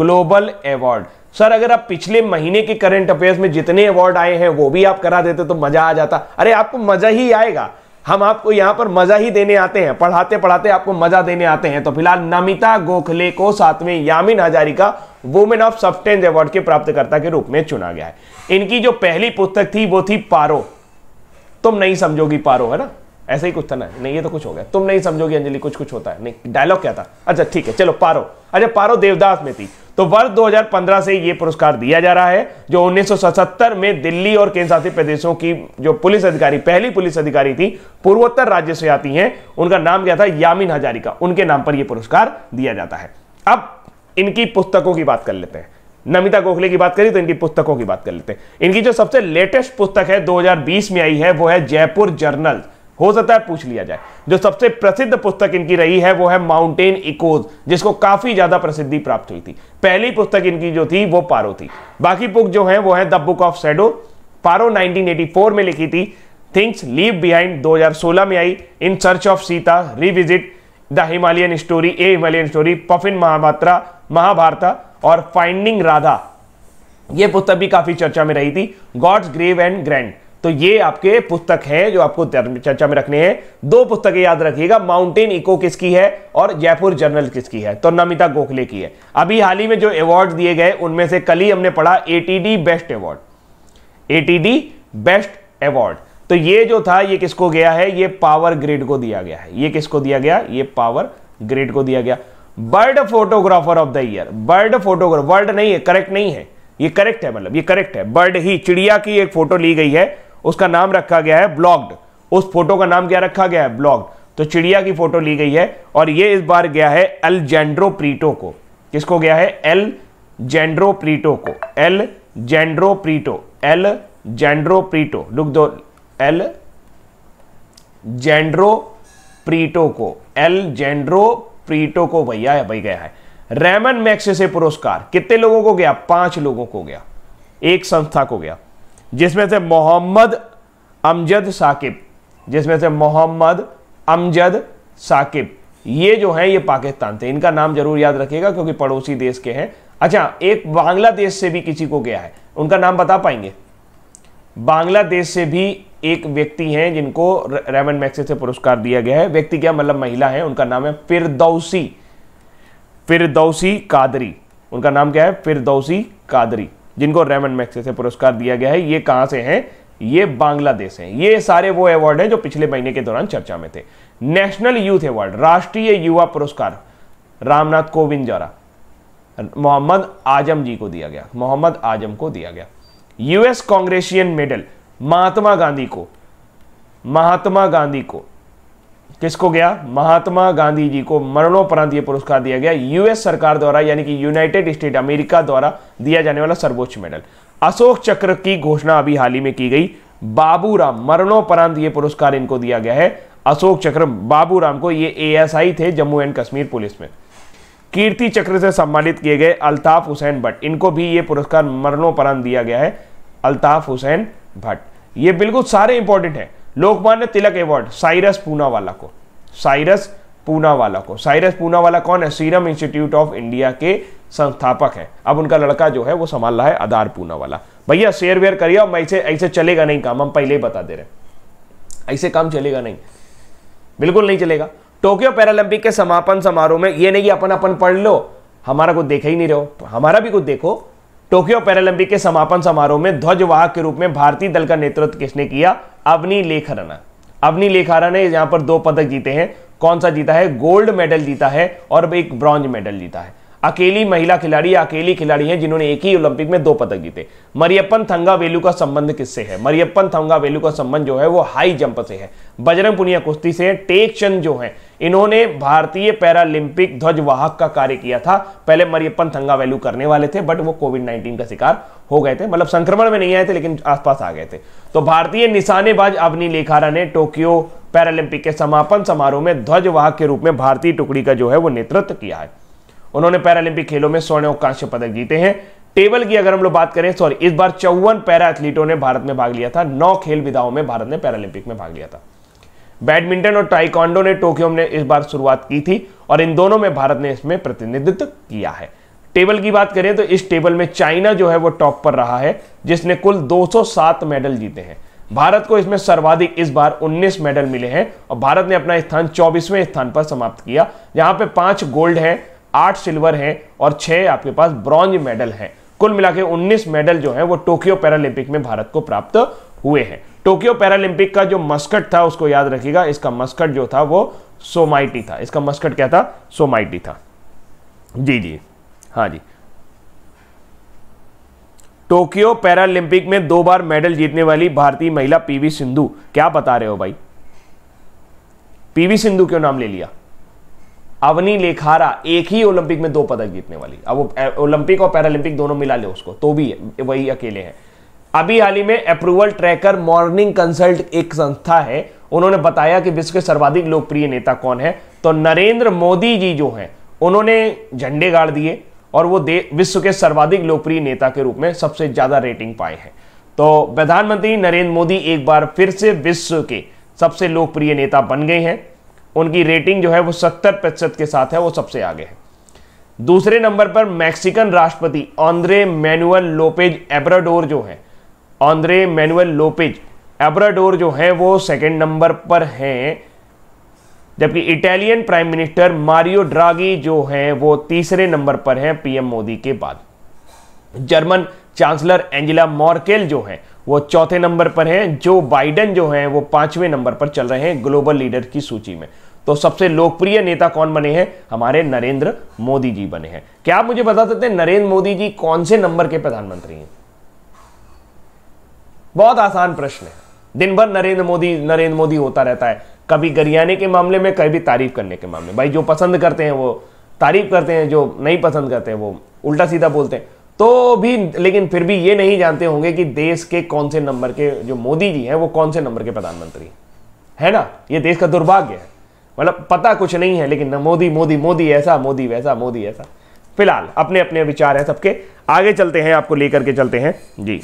global award sir अगर आप पिछले महीने के करंट अफेयर्स में जितने अवार्ड आए हैं वो भी आप करा देते तो मजा आ जाता अरे आपको मजा ही आएगा हम आपको यहां पर मजा ही देने आते हैं पढ़ाते पढ़ाते आपको मजा देने आते हैं तो फिलहाल नमिता गोखले को सातवें Yamin Hazarika women of substance award के प्राप्तकर्ता के रूप में चुना गया है इनकी जो पहली पुस्तक थी वो थी पारो तुम नहीं समझोगी पारो है ना ऐसा ही कुछ था ना नहीं ये तो कुछ हो गया तुम नहीं समझोगे अंजलि कुछ कुछ होता है नहीं डायलॉग क्या था अच्छा ठीक है चलो पारो अच्छा पारो देवदास में थी तो वर्ष 2015 से ये पुरस्कार दिया जा रहा है जो 1977 में दिल्ली और केंद्र शासित प्रदेशों की जो पुलिस अधिकारी पहली पुलिस अधिकारी थी पूर्वोत्तर राज्य से आती है उनका नाम क्या था यामिन हजारिका उनके नाम पर यह पुरस्कार दिया जाता है अब इनकी पुस्तकों की बात कर लेते हैं नमिता गोखले की बात करी तो इनकी पुस्तकों की बात कर लेते हैं इनकी जो सबसे लेटेस्ट पुस्तक है 2020 में आई है वो है जयपुर जर्नल हो सकता है पूछ लिया जाए जो सबसे प्रसिद्ध पुस्तक इनकी रही है वो है माउंटेन इकोज जिसको काफी ज्यादा प्रसिद्धि प्राप्त हुई थी पहली पुस्तक इनकी जो थी वो पारो थी बाकी बुक जो है वो है the book of shadows Paro 1984 में लिखी थी थिंग्स लीव बिहाइंड 2016 में आई in search of Sita revisited the Himalayan story a Himalayan story Puffin महामात्रा महाभारता और फाइंडिंग राधा ये पुस्तक भी काफी चर्चा में रही थी गॉड्स ग्रेव एंड ग्रैंड तो ये आपके पुस्तक है जो आपको चर्चा में रखने हैं दो पुस्तकें याद रखिएगा माउंटेन इको किसकी है और जयपुर जर्नल किसकी है तो नमिता गोखले की है अभी हाल ही में जो अवार्ड दिए गए उनमें से कल ही हमने पढ़ा ATD best award ATD best award तो ये जो था ये किसको गया है ये पावर ग्रिड को दिया गया है ये किसको दिया गया ये पावर ग्रिड को दिया गया bird photographer of the year bird photographer word नहीं है करेक्ट नहीं है ये करेक्ट है मतलब ये करेक्ट है बर्ड ही चिड़िया की एक फोटो ली गई है उसका नाम रखा गया है ब्लॉग्ड उस फोटो का नाम क्या रखा गया है ब्लॉग्ड तो चिड़िया की फोटो ली गई है और ये इस बार गया है एल जेंड्रो प्रीटो को किसको गया है एल जेंड्रो प्रीटो को Alejandro Prieto Alejandro Prieto look दो एल जेंड्रो प्रीटो को एल जेंड्रो प्रीटो को भैया भाई गया है रेमन मैक्स से पुरस्कार कितने लोगों को गया पांच लोगों को गया एक संस्था को गया जिसमें से मोहम्मद अमजद साकिब जिसमें से मोहम्मद अमजद साकिब ये जो हैं ये पाकिस्तान थे इनका नाम जरूर याद रखिएगा क्योंकि पड़ोसी देश के हैं अच्छा एक बांग्लादेश से भी किसी को गया है उनका नाम बता पाएंगे बांग्लादेश से भी एक व्यक्ति हैं जिनको रेमन मैक्से से पुरस्कार दिया गया है व्यक्ति क्या मतलब महिला है उनका नाम है फिरदौसी फिरदौसी कादरी उनका नाम क्या है फिरदौसी कादरी जिनको रेमन मैक्से से पुरस्कार दिया गया है ये कहां से हैं ये बांग्लादेश हैं ये सारे वो अवार्ड हैं जो पिछले महीने के दौरान चर्चा में थे नेशनल यूथ अवार्ड राष्ट्रीय युवा पुरस्कार रामनाथ कोविंद द्वारा मोहम्मद आजम जी को दिया गया मोहम्मद आजम को दिया गया US congressional medal Mahatma Gandhi को महात्मा गांधी को किसको गया महात्मा गांधी जी को मरणोपरांत यह पुरस्कार दिया गया यूएस सरकार द्वारा यानी कि यूनाइटेड स्टेट अमेरिका द्वारा दिया जाने वाला सर्वोच्च मेडल अशोक चक्र की घोषणा अभी हाल ही में की गई बाबूराम मरणोपरांत यह पुरस्कार इनको दिया गया है अशोक चक्र बाबूराम को ये एएसआई थे जम्मू एंड कश्मीर पुलिस में कीर्ति चक्र से सम्मानित किए गए अल्ताफ हुसैन भट्ट इनको भी ये पुरस्कार मरणोपरांत दिया गया है अल्ताफ हुसैन भट्ट ये बिल्कुल सारे इंपॉर्टेंट हैं लोकमान्य तिलक अवार्ड साइरस पूनावाला को साइरस पूनावाला को साइरस पूनावाला कौन है सीरम इंस्टीट्यूट ऑफ इंडिया के संस्थापक है अब उनका लड़का जो है वो संभाल रहा है आधार पूनावाला भैया शेयर वेयर करिए और मैं ऐसे चलेगा नहीं काम हम पहले ही बता दे रहे ऐसे काम चलेगा नहीं बिल्कुल नहीं चलेगा टोक्यो पैरालंपिक के समापन समारोह में ये नहीं कि अपन अपन पढ़ लो हमारा कुछ देखा ही नहीं रहो तो हमारा भी कुछ देखो टोक्यो पैरालंपिक के समापन समारोह में ध्वजवाहक के रूप में भारतीय दल का नेतृत्व किसने किया अवनी लेखाराना अवनी लेखारा ने पर दो पदक जीते हैं कौन सा जीता है गोल्ड मेडल जीता है और एक ब्रॉन्ज मेडल जीता है अकेली महिला खिलाड़ी अकेली खिलाड़ी हैं जिन्होंने एक ही ओलंपिक में दो पदक जीते मरियप्पन थंगा वेलू का संबंध किससे है मरियप्पन थंगा वेलू का संबंध जो है वो हाई जंप से है बजरंग पुनिया कुश्ती से टेक चंद जो है इन्होंने भारतीय पैरालंपिक ध्वजवाहक का कार्य किया था पहले मरियप्पन थंगा वेलू करने वाले थे बट वो कोविड नाइन्टीन का शिकार हो गए थे मतलब संक्रमण में नहीं आए थे लेकिन आसपास आ गए थे तो भारतीय निशानेबाज अवनी लेखारा ने टोक्यो पैरालंपिक के समापन समारोह में ध्वजवाहक के रूप में भारतीय टुकड़ी का जो है वो नेतृत्व किया है उन्होंने पैरालंपिक खेलों में स्वर्ण और कांस्य पदक जीते हैं टेबल की अगर हम लोग बात करें सॉरी इस बार चौवन पैरा एथलीटों ने भारत में भाग लिया था नौ खेल विधाओं में भारत ने पैरालंपिक में भाग लिया था बैडमिंटन और टाइकॉन्डो ने टोक्यो में इस बार शुरुआत की थी और इन दोनों में भारत ने इसमें प्रतिनिधित्व किया है टेबल की बात करें तो इस टेबल में चाइना जो है वो टॉप पर रहा है जिसने कुल 207 मेडल जीते हैं भारत को इसमें सर्वाधिक इस बार 19 मेडल मिले हैं और भारत ने अपना स्थान 24वें स्थान पर समाप्त किया जहां पे पांच गोल्ड है आठ सिल्वर है और छह आपके पास ब्रॉन्ज मेडल है कुल मिला के उन्नीस मेडल जो है वो टोक्यो पैरालंपिक में भारत को प्राप्त हुए हैं टोक्यो पैरालंपिक का जो मस्कट था उसको याद रखिएगा इसका मस्कट जो था वो सोमाइटी था इसका मस्कट क्या था सोमाइटी था जी जी हाँ जी टोक्यो पैरालंपिक में दो बार मेडल जीतने वाली भारतीय महिला पीवी सिंधु क्या बता रहे हो भाई पीवी सिंधु क्यों नाम ले लिया अवनी लेखारा एक ही ओलंपिक में दो पदक जीतने वाली अब वो ओलंपिक और पैरालंपिक दोनों मिला ले उसको तो भी वही अकेले हैं अभी हाल ही में अप्रूवल ट्रैकर मॉर्निंग कंसल्ट एक संस्था है उन्होंने बताया कि विश्व के सर्वाधिक लोकप्रिय नेता कौन है तो नरेंद्र मोदी जी जो हैं उन्होंने झंडे गाड़ दिए और वो विश्व के सर्वाधिक लोकप्रिय नेता के रूप में सबसे ज़्यादा रेटिंग पाए हैं तो प्रधानमंत्री नरेंद्र मोदी एक बार फिर से विश्व के सबसे लोकप्रिय नेता बन गए हैं उनकी रेटिंग जो है वो सत्तर प्रतिशत के साथ है वो सबसे आगे है दूसरे नंबर पर मैक्सिकन राष्ट्रपति ऑन्द्रे मैनुअल लोपेज एब्राडोर जो है ऑन्द्रे मैनुअल लोपेज एब्राडोर जो है वो सेकेंड नंबर पर हैं जबकि Italian prime minister Mario Draghi जो हैं वो तीसरे नंबर पर हैं पीएम मोदी के बाद जर्मन चांसलर एंजिला मॉर्केल जो हैं वो चौथे नंबर पर हैं जो बाइडन जो हैं वो पांचवें नंबर पर चल रहे हैं ग्लोबल लीडर की सूची में तो सबसे लोकप्रिय नेता कौन बने हैं हमारे नरेंद्र मोदी जी बने हैं क्या आप मुझे बता सकते हैं नरेंद्र मोदी जी कौन से नंबर के प्रधानमंत्री हैं बहुत आसान प्रश्न है दिन भर नरेंद्र मोदी नरेंद्र मोदी होता रहता है कभी गरियाने के मामले में कभी तारीफ करने के मामले भाई जो पसंद करते हैं वो तारीफ करते हैं जो नहीं पसंद करते हैं वो उल्टा सीधा बोलते हैं तो भी लेकिन फिर भी ये नहीं जानते होंगे कि देश के कौन से नंबर के जो मोदी जी हैं वो कौन से नंबर के प्रधानमंत्री है ना ये देश का दुर्भाग्य है मतलब पता कुछ नहीं है लेकिन मोदी मोदी मोदी ऐसा मोदी वैसा मोदी ऐसा फिलहाल अपने अपने विचार हैं सबके आगे चलते हैं आपको लेकर के चलते हैं जी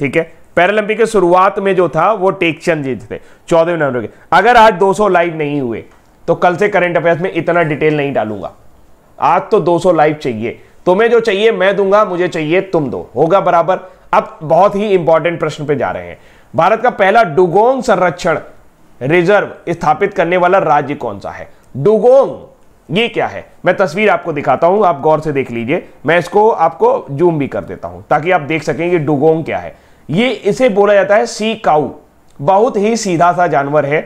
ठीक है पैरालंपिक के शुरुआत में जो था वो टेकचंद जी थे चौदह नवंबर के अगर आज 200 लाइव नहीं हुए तो कल से करंट अफेयर्स में इतना डिटेल नहीं डालूंगा आज तो 200 लाइव चाहिए तुम्हें जो चाहिए मैं दूंगा मुझे चाहिए तुम दो होगा बराबर अब बहुत ही इंपॉर्टेंट प्रश्न पे जा रहे हैं भारत का पहला डुगोंग संरक्षण रिजर्व स्थापित करने वाला राज्य कौन सा है डुगोंग ये क्या है मैं तस्वीर आपको दिखाता हूं आप गौर से देख लीजिए मैं इसको आपको जूम भी कर देता हूं ताकि आप देख सकें कि डुगोंग क्या है ये इसे बोला जाता है सी काऊ बहुत ही सीधा सा जानवर है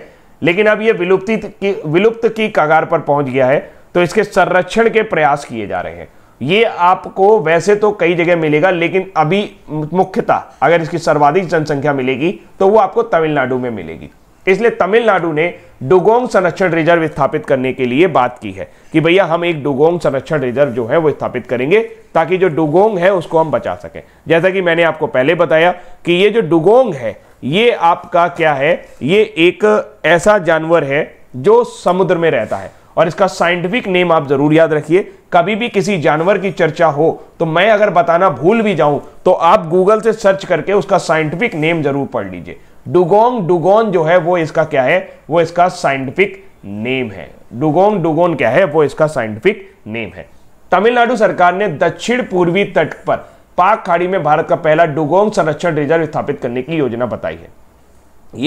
लेकिन अब यह विलुप्ति की विलुप्त की कगार पर पहुंच गया है तो इसके संरक्षण के प्रयास किए जा रहे हैं ये आपको वैसे तो कई जगह मिलेगा लेकिन अभी मुख्यतः अगर इसकी सर्वाधिक जनसंख्या मिलेगी तो वो आपको तमिलनाडु में मिलेगी इसलिए तमिलनाडु ने डुगोंग संरक्षण रिजर्व स्थापित करने के लिए बात की है कि भैया हम एक डुगोंग संरक्षण रिजर्व जो है वो स्थापित करेंगे ताकि जो डुगोंग है उसको हम बचा सकें जैसा कि मैंने आपको पहले बताया कि ये जो डुगोंग है ये आपका क्या है ये एक ऐसा जानवर है जो समुद्र में रहता है और इसका साइंटिफिक नेम आप जरूर याद रखिए कभी भी किसी जानवर की चर्चा हो तो मैं अगर बताना भूल भी जाऊं तो आप गूगल से सर्च करके उसका साइंटिफिक नेम जरूर पढ़ लीजिए डुगोंग डुगोन जो है वो इसका क्या है वो इसका साइंटिफिक नेम है डुगोंग डुगोन क्या है वो इसका साइंटिफिक नेम है तमिलनाडु सरकार ने दक्षिण पूर्वी तट पर पाक खाड़ी में भारत का पहला डुगोंग संरक्षण रिजर्व स्थापित करने की योजना बताई है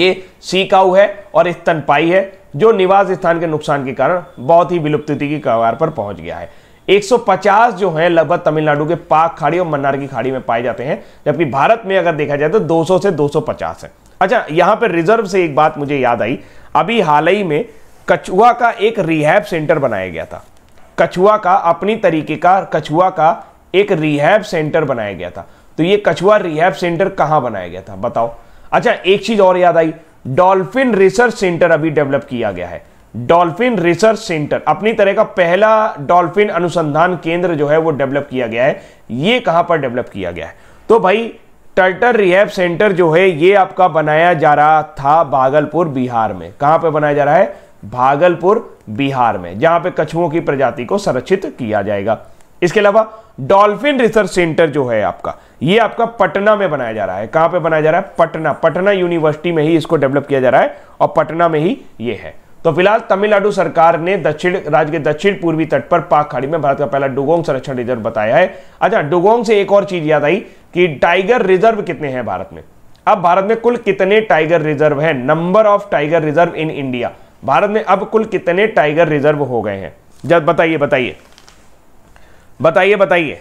ये सीकाउ है और स्तनपाई है जो निवास स्थान के नुकसान के कारण बहुत ही विलुप्त की कगार पर पहुंच गया है 150 जो है लगभग तमिलनाडु के पाक खाड़ी और मन्नार की खाड़ी में पाए जाते हैं जबकि भारत में अगर देखा जाए तो 200 से 250 है अच्छा यहां पर रिजर्व से एक बात मुझे याद आई अभी हाल ही में कछुआ का एक रिहैब सेंटर बनाया गया था कछुआ का अपनी तरीके का कछुआ का एक रिहैब सेंटर बनाया गया था तो ये कछुआ रिहैब सेंटर कहां बनाया गया था बताओ अच्छा एक चीज और याद आई डॉल्फिन रिसर्च सेंटर अभी डेवलप किया गया है डॉल्फिन रिसर्च सेंटर अपनी तरह का पहला डॉल्फिन अनुसंधान केंद्र जो है वो डेवलप किया गया है ये कहां पर डेवलप किया गया है तो भाई टर्टर रिहैब सेंटर जो है ये आपका बनाया जा रहा था भागलपुर बिहार में कहां पे बनाया जा रहा है भागलपुर बिहार में जहां पे कछुओं की प्रजाति को संरक्षित किया जाएगा इसके अलावा डॉल्फिन रिसर्च सेंटर जो है आपका ये आपका पटना में बनाया जा रहा है कहां पे बनाया जा रहा है पटना पटना यूनिवर्सिटी में ही इसको डेवलप किया जा रहा है और पटना में ही ये है तो फिलहाल तमिलनाडु सरकार ने दक्षिण राज्य के दक्षिण पूर्वी तट पर पाक खाड़ी में भारत का पहला डुगोंग संरक्षण रिजर्व बताया है अच्छा डुगोंग से एक और चीज याद आई कि टाइगर रिजर्व कितने हैं भारत में अब भारत में कुल कितने टाइगर रिजर्व हैं number of tiger reserve in India Bharat में अब कुल कितने टाइगर रिजर्व हो गए हैं जब बताइए बताइए बताइए बताइए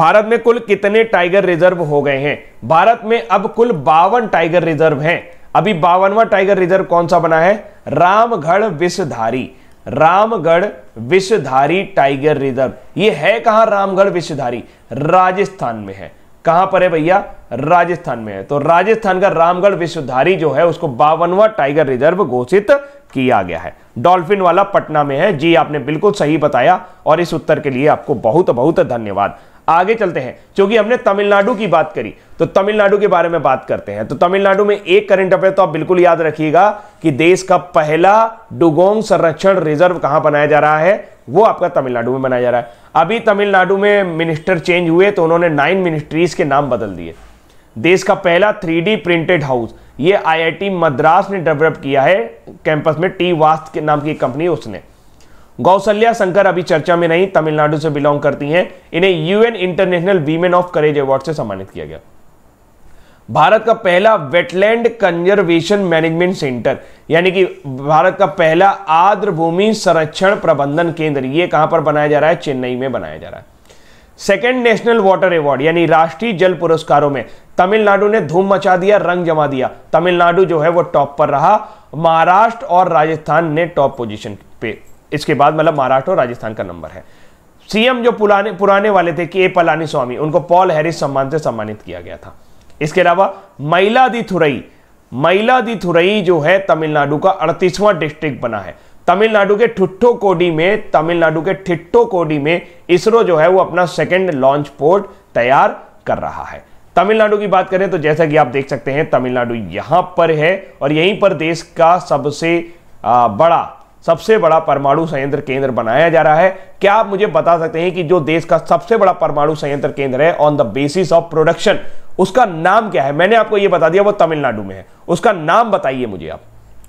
भारत में कुल कितने टाइगर रिजर्व हो गए हैं भारत में अब कुल बावन टाइगर रिजर्व हैं अभी बावनवा टाइगर रिजर्व कौन सा बना है रामगढ़ विषधारी रामगढ़ विषधारी टाइगर रिजर्व ये है कहां रामगढ़ विषधारी राजस्थान में है कहां पर है भैया राजस्थान में है तो राजस्थान का रामगढ़ विश्वधारी जो है उसको बावनवा टाइगर रिजर्व घोषित किया गया है डॉल्फिन वाला पटना में है जी आपने बिल्कुल सही बताया और इस उत्तर के लिए आपको बहुत बहुत धन्यवाद आगे चलते हैं क्योंकि हमने तमिलनाडु की बात करी तो तमिलनाडु के बारे में बात करते हैं तो तमिलनाडु में एक करंट अफेयर तो आप बिल्कुल याद रखिएगा कि देश का पहला डुगोंग संरक्षण रिजर्व कहां बनाया जा रहा है वो आपका तमिलनाडु में बनाया जा रहा है अभी तमिलनाडु में मिनिस्टर चेंज हुए तो उन्होंने नाइन मिनिस्ट्रीज के नाम बदल दिए देश का पहला थ्री प्रिंटेड हाउस ये आईआईटी मद्रास ने डेवलप किया है कैंपस में टी वास्त के नाम की कंपनी उसने गौसल्या शंकर अभी चर्चा में नहीं तमिलनाडु से बिलोंग करती हैं इन्हें UN international women of courage award से सम्मानित किया गया भारत का पहला वेटलैंड कंजर्वेशन मैनेजमेंट सेंटर यानी कि भारत का पहला आर्द्र भूमि संरक्षण प्रबंधन केंद्र ये कहां पर बनाया जा रहा है चेन्नई में बनाया जा रहा है सेकेंड नेशनल वाटर अवार्ड यानी राष्ट्रीय जल पुरस्कारों में तमिलनाडु ने धूम मचा दिया रंग जमा दिया तमिलनाडु जो है वो टॉप पर रहा महाराष्ट्र और राजस्थान ने टॉप पोजीशन पे इसके बाद मतलब महाराष्ट्र और राजस्थान का नंबर है सीएम जो पुराने पुराने वाले थे के पलानी स्वामी उनको पॉल हैरिस सम्मान से सम्मानित किया गया था इसके अलावा महिला दी थुरई महिला दी थुरई जो है तमिलनाडु का अड़तीसवां डिस्ट्रिक्ट बना है तमिलनाडु के ठुट्टो कोडी में तमिलनाडु के ठिट्टो कोडी में इसरो जो है वो अपना सेकेंड लॉन्च पोर्ट तैयार कर रहा है तमिलनाडु की बात करें तो जैसा कि आप देख सकते हैं तमिलनाडु यहां पर है और यहीं पर देश का सबसे बड़ा सबसे बड़ा परमाणु संयंत्र केंद्र बनाया जा रहा है क्या आप मुझे बता सकते हैं कि जो देश का सबसे बड़ा परमाणु संयंत्र केंद्र है on the basis of production उसका नाम क्या है मैंने आपको यह बता दिया वो तमिलनाडु में है उसका नाम बताइए मुझे आप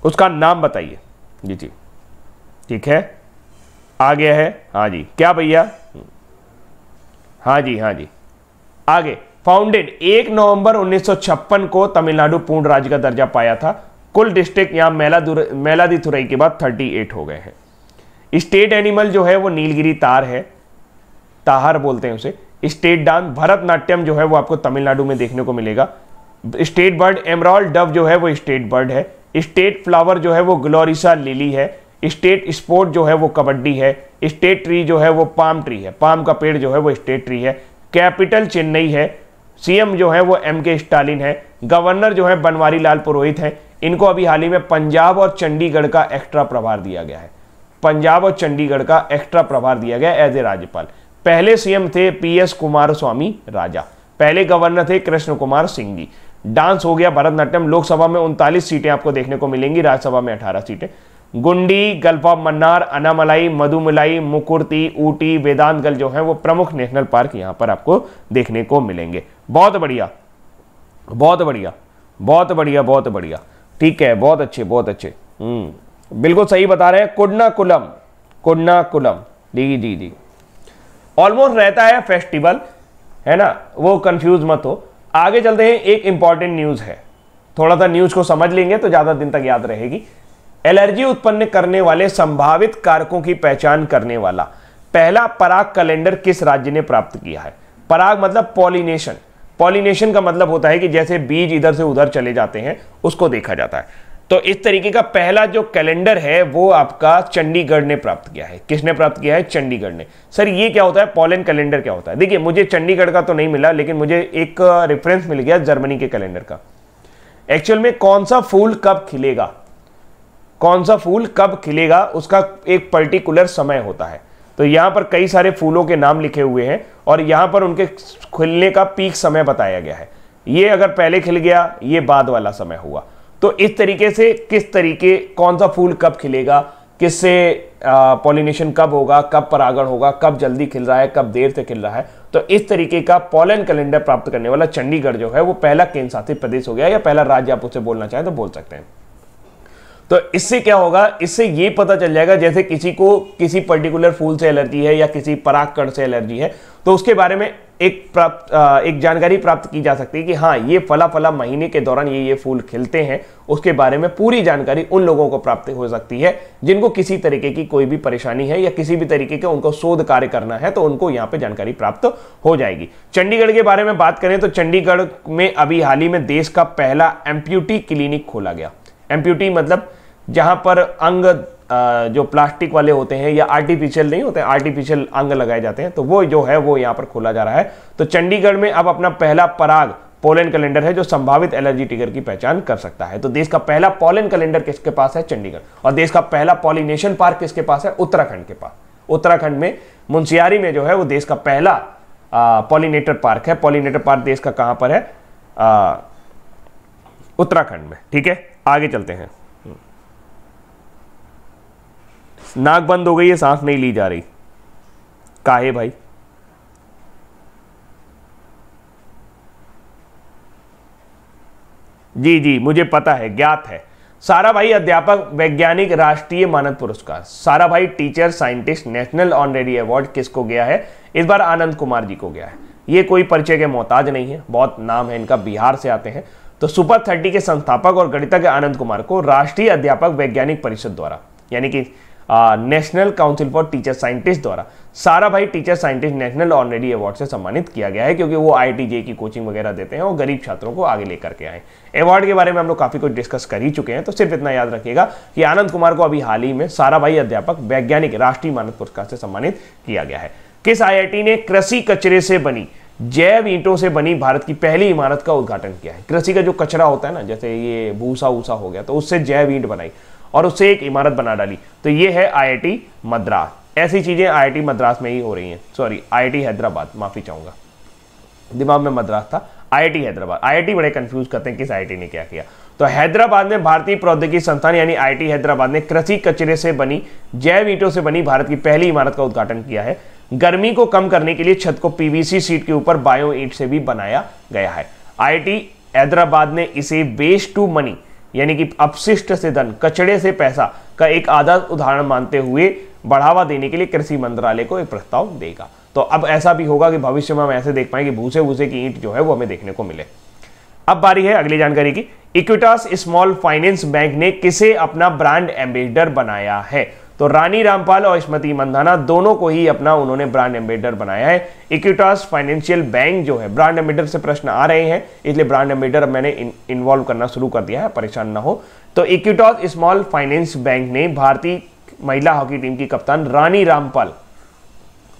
उसका नाम बताइए जी जी ठीक है आ गया है हाँ जी क्या भैया हाँ जी हाँ जी आगे फाउंडेड एक नवंबर 1956 को तमिलनाडु पूर्ण राज्य का दर्जा पाया था कुल डिस्ट्रिक्ट यहाँ मेला मेलादीथुरई के बाद 38 हो गए हैं स्टेट एनिमल जो है वो नीलगिरी तार है ताहर बोलते हैं उसे स्टेट डांस भरतनाट्यम जो है वो आपको तमिलनाडु में देखने को मिलेगा स्टेट बर्ड एमरॉल डव जो है वो स्टेट बर्ड है स्टेट फ्लावर जो है वो ग्लोरिसा लिली है स्टेट स्पोर्ट जो है वो कबड्डी है स्टेट ट्री जो है वो पाम ट्री है पाम का पेड़ जो है वो स्टेट ट्री है कैपिटल चेन्नई है सीएम जो है वो एम के स्टालिन है गवर्नर जो है बनवारी लाल पुरोहित है इनको अभी हाल ही में पंजाब और चंडीगढ़ का एक्स्ट्रा प्रभार दिया गया है पंजाब और चंडीगढ़ का एक्स्ट्रा प्रभार दिया गया एज ए राज्यपाल पहले सीएम थे पीएस कुमार स्वामी राजा पहले गवर्नर थे कृष्ण कुमार सिंह जी डांस हो गया भरतनाट्यम लोकसभा में उनतालीस सीटें आपको देखने को मिलेंगी राज्यसभा में अठारह सीटें गुंडी गल्फा मन्नार अनामलाई मधुमलाई मुकुर्ती ऊटी वेदांतगल जो है वो प्रमुख नेशनल पार्क यहां पर आपको देखने को मिलेंगे बहुत बढ़िया बहुत बढ़िया बहुत बढ़िया बहुत बढ़िया ठीक है बहुत अच्छे बहुत अच्छे हम्म, बिल्कुल सही बता रहे हैं कुडनाकुलम कुडनाकुलम जी जी जी ऑलमोस्ट रहता है फेस्टिवल है ना वो कंफ्यूज मत हो आगे चलते हैं एक इंपॉर्टेंट न्यूज़ है थोड़ा सा न्यूज़ को समझ लेंगे तो ज़्यादा दिन तक याद रहेगी एलर्जी उत्पन्न करने वाले संभावित कारकों की पहचान करने वाला पहला पराग कैलेंडर किस राज्य ने प्राप्त किया है पराग मतलब पॉलिनेशन पॉलिनेशन का मतलब होता है कि जैसे बीज इधर से उधर चले जाते हैं उसको देखा जाता है तो इस तरीके का पहला जो कैलेंडर है वो आपका चंडीगढ़ ने प्राप्त किया है किसने प्राप्त किया है चंडीगढ़ ने सर ये क्या होता है पॉलन कैलेंडर क्या होता है देखिए मुझे चंडीगढ़ का तो नहीं मिला लेकिन मुझे एक रेफरेंस मिल गया जर्मनी के कैलेंडर का एक्चुअल में कौन सा फूल कब खिलेगा कौन सा फूल कब खिलेगा उसका एक पर्टिकुलर समय होता है तो यहां पर कई सारे फूलों के नाम लिखे हुए हैं और यहां पर उनके खिलने का पीक समय बताया गया है ये अगर पहले खिल गया ये बाद वाला समय हुआ तो इस तरीके से किस तरीके कौन सा फूल कब खिलेगा किससे पॉलिनेशन कब होगा कब परागण होगा कब जल्दी खिल रहा है कब देर से खिल रहा है तो इस तरीके का पॉलन कैलेंडर प्राप्त करने वाला चंडीगढ़ जो है वो पहला केंद्र शासित प्रदेश हो गया या पहला राज्य आप उसे बोलना चाहें तो बोल सकते हैं तो इससे क्या होगा इससे ये पता चल जाएगा जैसे किसी को किसी पर्टिकुलर फूल से एलर्जी है या किसी परागकण से एलर्जी है तो उसके बारे में एक प्राप्त एक जानकारी प्राप्त की जा सकती है कि हाँ ये फला फला महीने के दौरान ये ये फूल खिलते हैं उसके बारे में पूरी जानकारी उन लोगों को प्राप्त हो सकती है जिनको किसी तरीके की कोई भी परेशानी है या किसी भी तरीके का उनको शोध कार्य करना है तो उनको यहाँ पे जानकारी प्राप्त हो जाएगी चंडीगढ़ के बारे में बात करें तो चंडीगढ़ में अभी हाल ही में देश का पहला एम्प्यूटी क्लिनिक खोला गया एम्प्यूटी मतलब जहां पर अंग जो प्लास्टिक वाले होते हैं या आर्टिफिशियल नहीं होते आर्टिफिशियल अंग लगाए जाते हैं तो वो जो है वो यहां पर खोला जा रहा है तो चंडीगढ़ में अब अपना पहला पराग पोलन कैलेंडर है जो संभावित एलर्जी टिगर की पहचान कर सकता है तो देश का पहला पोलन कैलेंडर किसके पास है चंडीगढ़ और देश का पहला पॉलिनेशन पार्क किसके पास है उत्तराखंड के पास उत्तराखंड में मुंशियारी में जो है वो देश का पहला पॉलिनेटर पार्क है पॉलिनेटर पार्क देश का कहां पर है उत्तराखंड में ठीक है आगे चलते हैं नाक बंद हो गई है सांस नहीं ली जा रही काहे भाई जी जी मुझे पता है ज्ञात है सारा भाई अध्यापक वैज्ञानिक राष्ट्रीय मानद पुरस्कार Sarabhai teacher scientist national honorary award किसको गया है इस बार आनंद कुमार जी को गया है ये कोई परिचय के मोहताज नहीं है बहुत नाम है इनका बिहार से आते हैं तो सुपर थर्टी के संस्थापक और गणितज्ञ आनंद कुमार को राष्ट्रीय अध्यापक वैज्ञानिक परिषद द्वारा यानी कि national council for teacher scientist द्वारा Sarabhai teacher scientist national honorary award से सम्मानित किया गया है क्योंकि वो आई की कोचिंग वगैरह देते हैं और गरीब छात्रों को आगे लेकर के आए अवार्ड के बारे में हम लोग काफ़ी कुछ डिस्कस कर ही चुके हैं तो सिर्फ इतना याद रखिएगा कि आनंद कुमार को अभी हाल ही में सारा भाई अध्यापक वैज्ञानिक राष्ट्रीय मानद पुरस्कार से सम्मानित किया गया है किस आई ने कृषि कचरे से बनी जैव ईंटों से बनी भारत की पहली इमारत का उद्घाटन किया है कृषि का जो कचरा होता है ना जैसे ये भूसा ऊसा हो गया तो उससे जैव ईंट बनाई और उससे एक इमारत बना डाली तो ये है आईआईटी मद्रास ऐसी चीज़ें आईआईटी मद्रास में ही हो रही हैं सॉरी आईआईटी हैदराबाद माफ़ी चाहूंगा दिमाग में मद्रास था आईआईटी हैदराबाद आईआईटी बड़े कंफ्यूज करते हैं किस आईआईटी ने क्या किया तो हैदराबाद में भारतीय प्रौद्योगिकी संस्थान यानी आईआईटी हैदराबाद ने कृषि कचरे से बनी जैव ईटों से बनी भारत की पहली इमारत का उद्घाटन किया है गर्मी को कम करने के लिए छत को पीवीसी सीट के ऊपर बायो ईट से भी बनाया गया है आईआईटी हैदराबाद ने इसे वेस्ट टू मनी यानी कि अपशिष्ट से धन कचड़े से पैसा का एक आदर्श उदाहरण मानते हुए बढ़ावा देने के लिए कृषि मंत्रालय को एक प्रस्ताव देगा तो अब ऐसा भी होगा कि भविष्य में हम ऐसे देख पाएंगे भूसे भूसे की ईंट जो है वो हमें देखने को मिले अब बारी है अगली जानकारी की इक्विटास स्मॉल फाइनेंस बैंक ने किसे अपना ब्रांड एम्बेसडर बनाया है तो रानी रामपाल और स्मृति मंदाना दोनों को ही अपना उन्होंने ब्रांड एम्बेडर बनाया है इक्विटास फाइनेंशियल बैंक जो है ब्रांड एम्बेडर से प्रश्न आ रहे हैं इसलिए ब्रांड एम्बेडर मैंने इन्वॉल्व करना शुरू कर दिया है परेशान ना हो तो इक्विटास स्मॉल फाइनेंस बैंक ने भारतीय महिला हॉकी टीम की कप्तान रानी रामपाल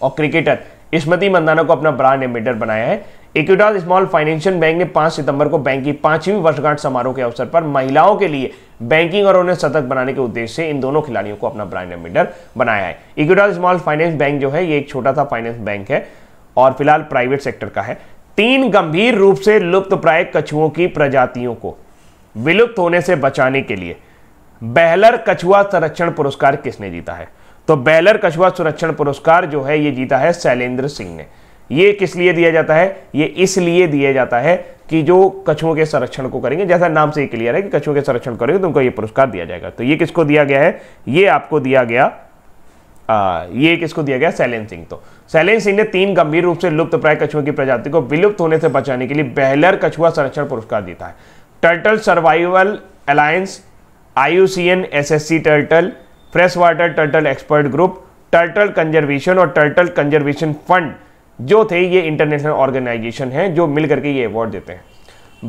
और क्रिकेटर स्मृति मंदाना को अपना ब्रांड एम्बेडर बनाया है इक्विटास स्मॉल फाइनेंशियल बैंक ने 5 सितंबर को बैंक की पांचवी वर्षगांठ समारोह के अवसर पर महिलाओं के लिए बैंकिंग और उन्हें सतर्क बनाने के उद्देश्य से इन दोनों खिलाड़ियों को अपना ब्रांड एम्बेडर बनाया है इक्विटास स्मॉल फाइनेंस बैंक जो है ये एक छोटा सा फाइनेंस बैंक है और फिलहाल प्राइवेट सेक्टर का है तीन गंभीर रूप से लुप्त प्राय कछुओं की प्रजातियों को विलुप्त होने से बचाने के लिए बहलर कछुआ संरक्षण पुरस्कार किसने जीता है तो बैलर कछुआ संरक्षण पुरस्कार जो है ये जीता है शैलेंद्र सिंह ने ये किस लिए दिया जाता है ये इसलिए दिया जाता है कि जो कछुओं के संरक्षण को करेंगे जैसा नाम से क्लियर है कि कछुओं के संरक्षण करेंगे तो उनको ये पुरस्कार दिया जाएगा तो ये किसको दिया गया है ये आपको दिया गया आ, ये किसको दिया गया सैलेन सिंह तो सैलेन सिंह ने तीन गंभीर रूप से लुप्त प्राय कछुओं की प्रजाति को विलुप्त होने से बचाने के लिए बेहलर कछुआ संरक्षण पुरस्कार दिया है turtle survival alliance IUCN SSC turtle fresh water turtle expert group turtle conservation और टर्टल कंजर्वेशन फंड जो थे ये इंटरनेशनल ऑर्गेनाइजेशन हैं जो मिल करके ये अवार्ड देते हैं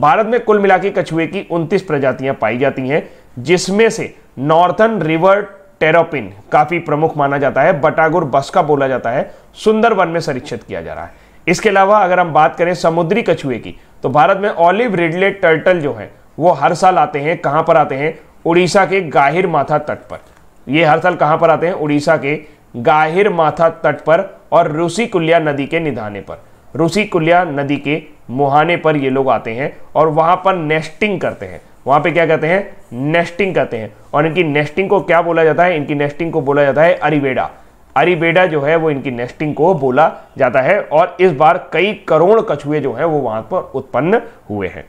भारत में कुल मिला कछुए की उनतीस प्रजातियां पाई जाती हैं जिसमें से नॉर्थन रिवर टेरोपिन काफ़ी प्रमुख माना जाता है बटागुर बसका बोला जाता है सुंदरवन में संरक्षित किया जा रहा है इसके अलावा अगर हम बात करें समुद्री कछुए की तो भारत में ऑलिव रिडले टर्टल जो है वो हर साल आते हैं कहां पर आते हैं उड़ीसा के गाहिर माथा तट पर ये हर साल कहां पर आते हैं उड़ीसा के गाहिर माथा तट पर और कुल्या नदी के निधाने पर कुल्या नदी के मुहाने पर ये लोग आते हैं और वहां पर नेस्टिंग करते हैं वहां पे क्या कहते हैं नेस्टिंग करते हैं और इनकी नेस्टिंग को क्या बोला जाता है इनकी नेस्टिंग को बोला जाता है अरिबेडा अरिबेडा जो है वो इनकी नेस्टिंग को बोला जाता है और इस बार कई करोड़ कछुए जो है वो वहां पर उत्पन्न हुए हैं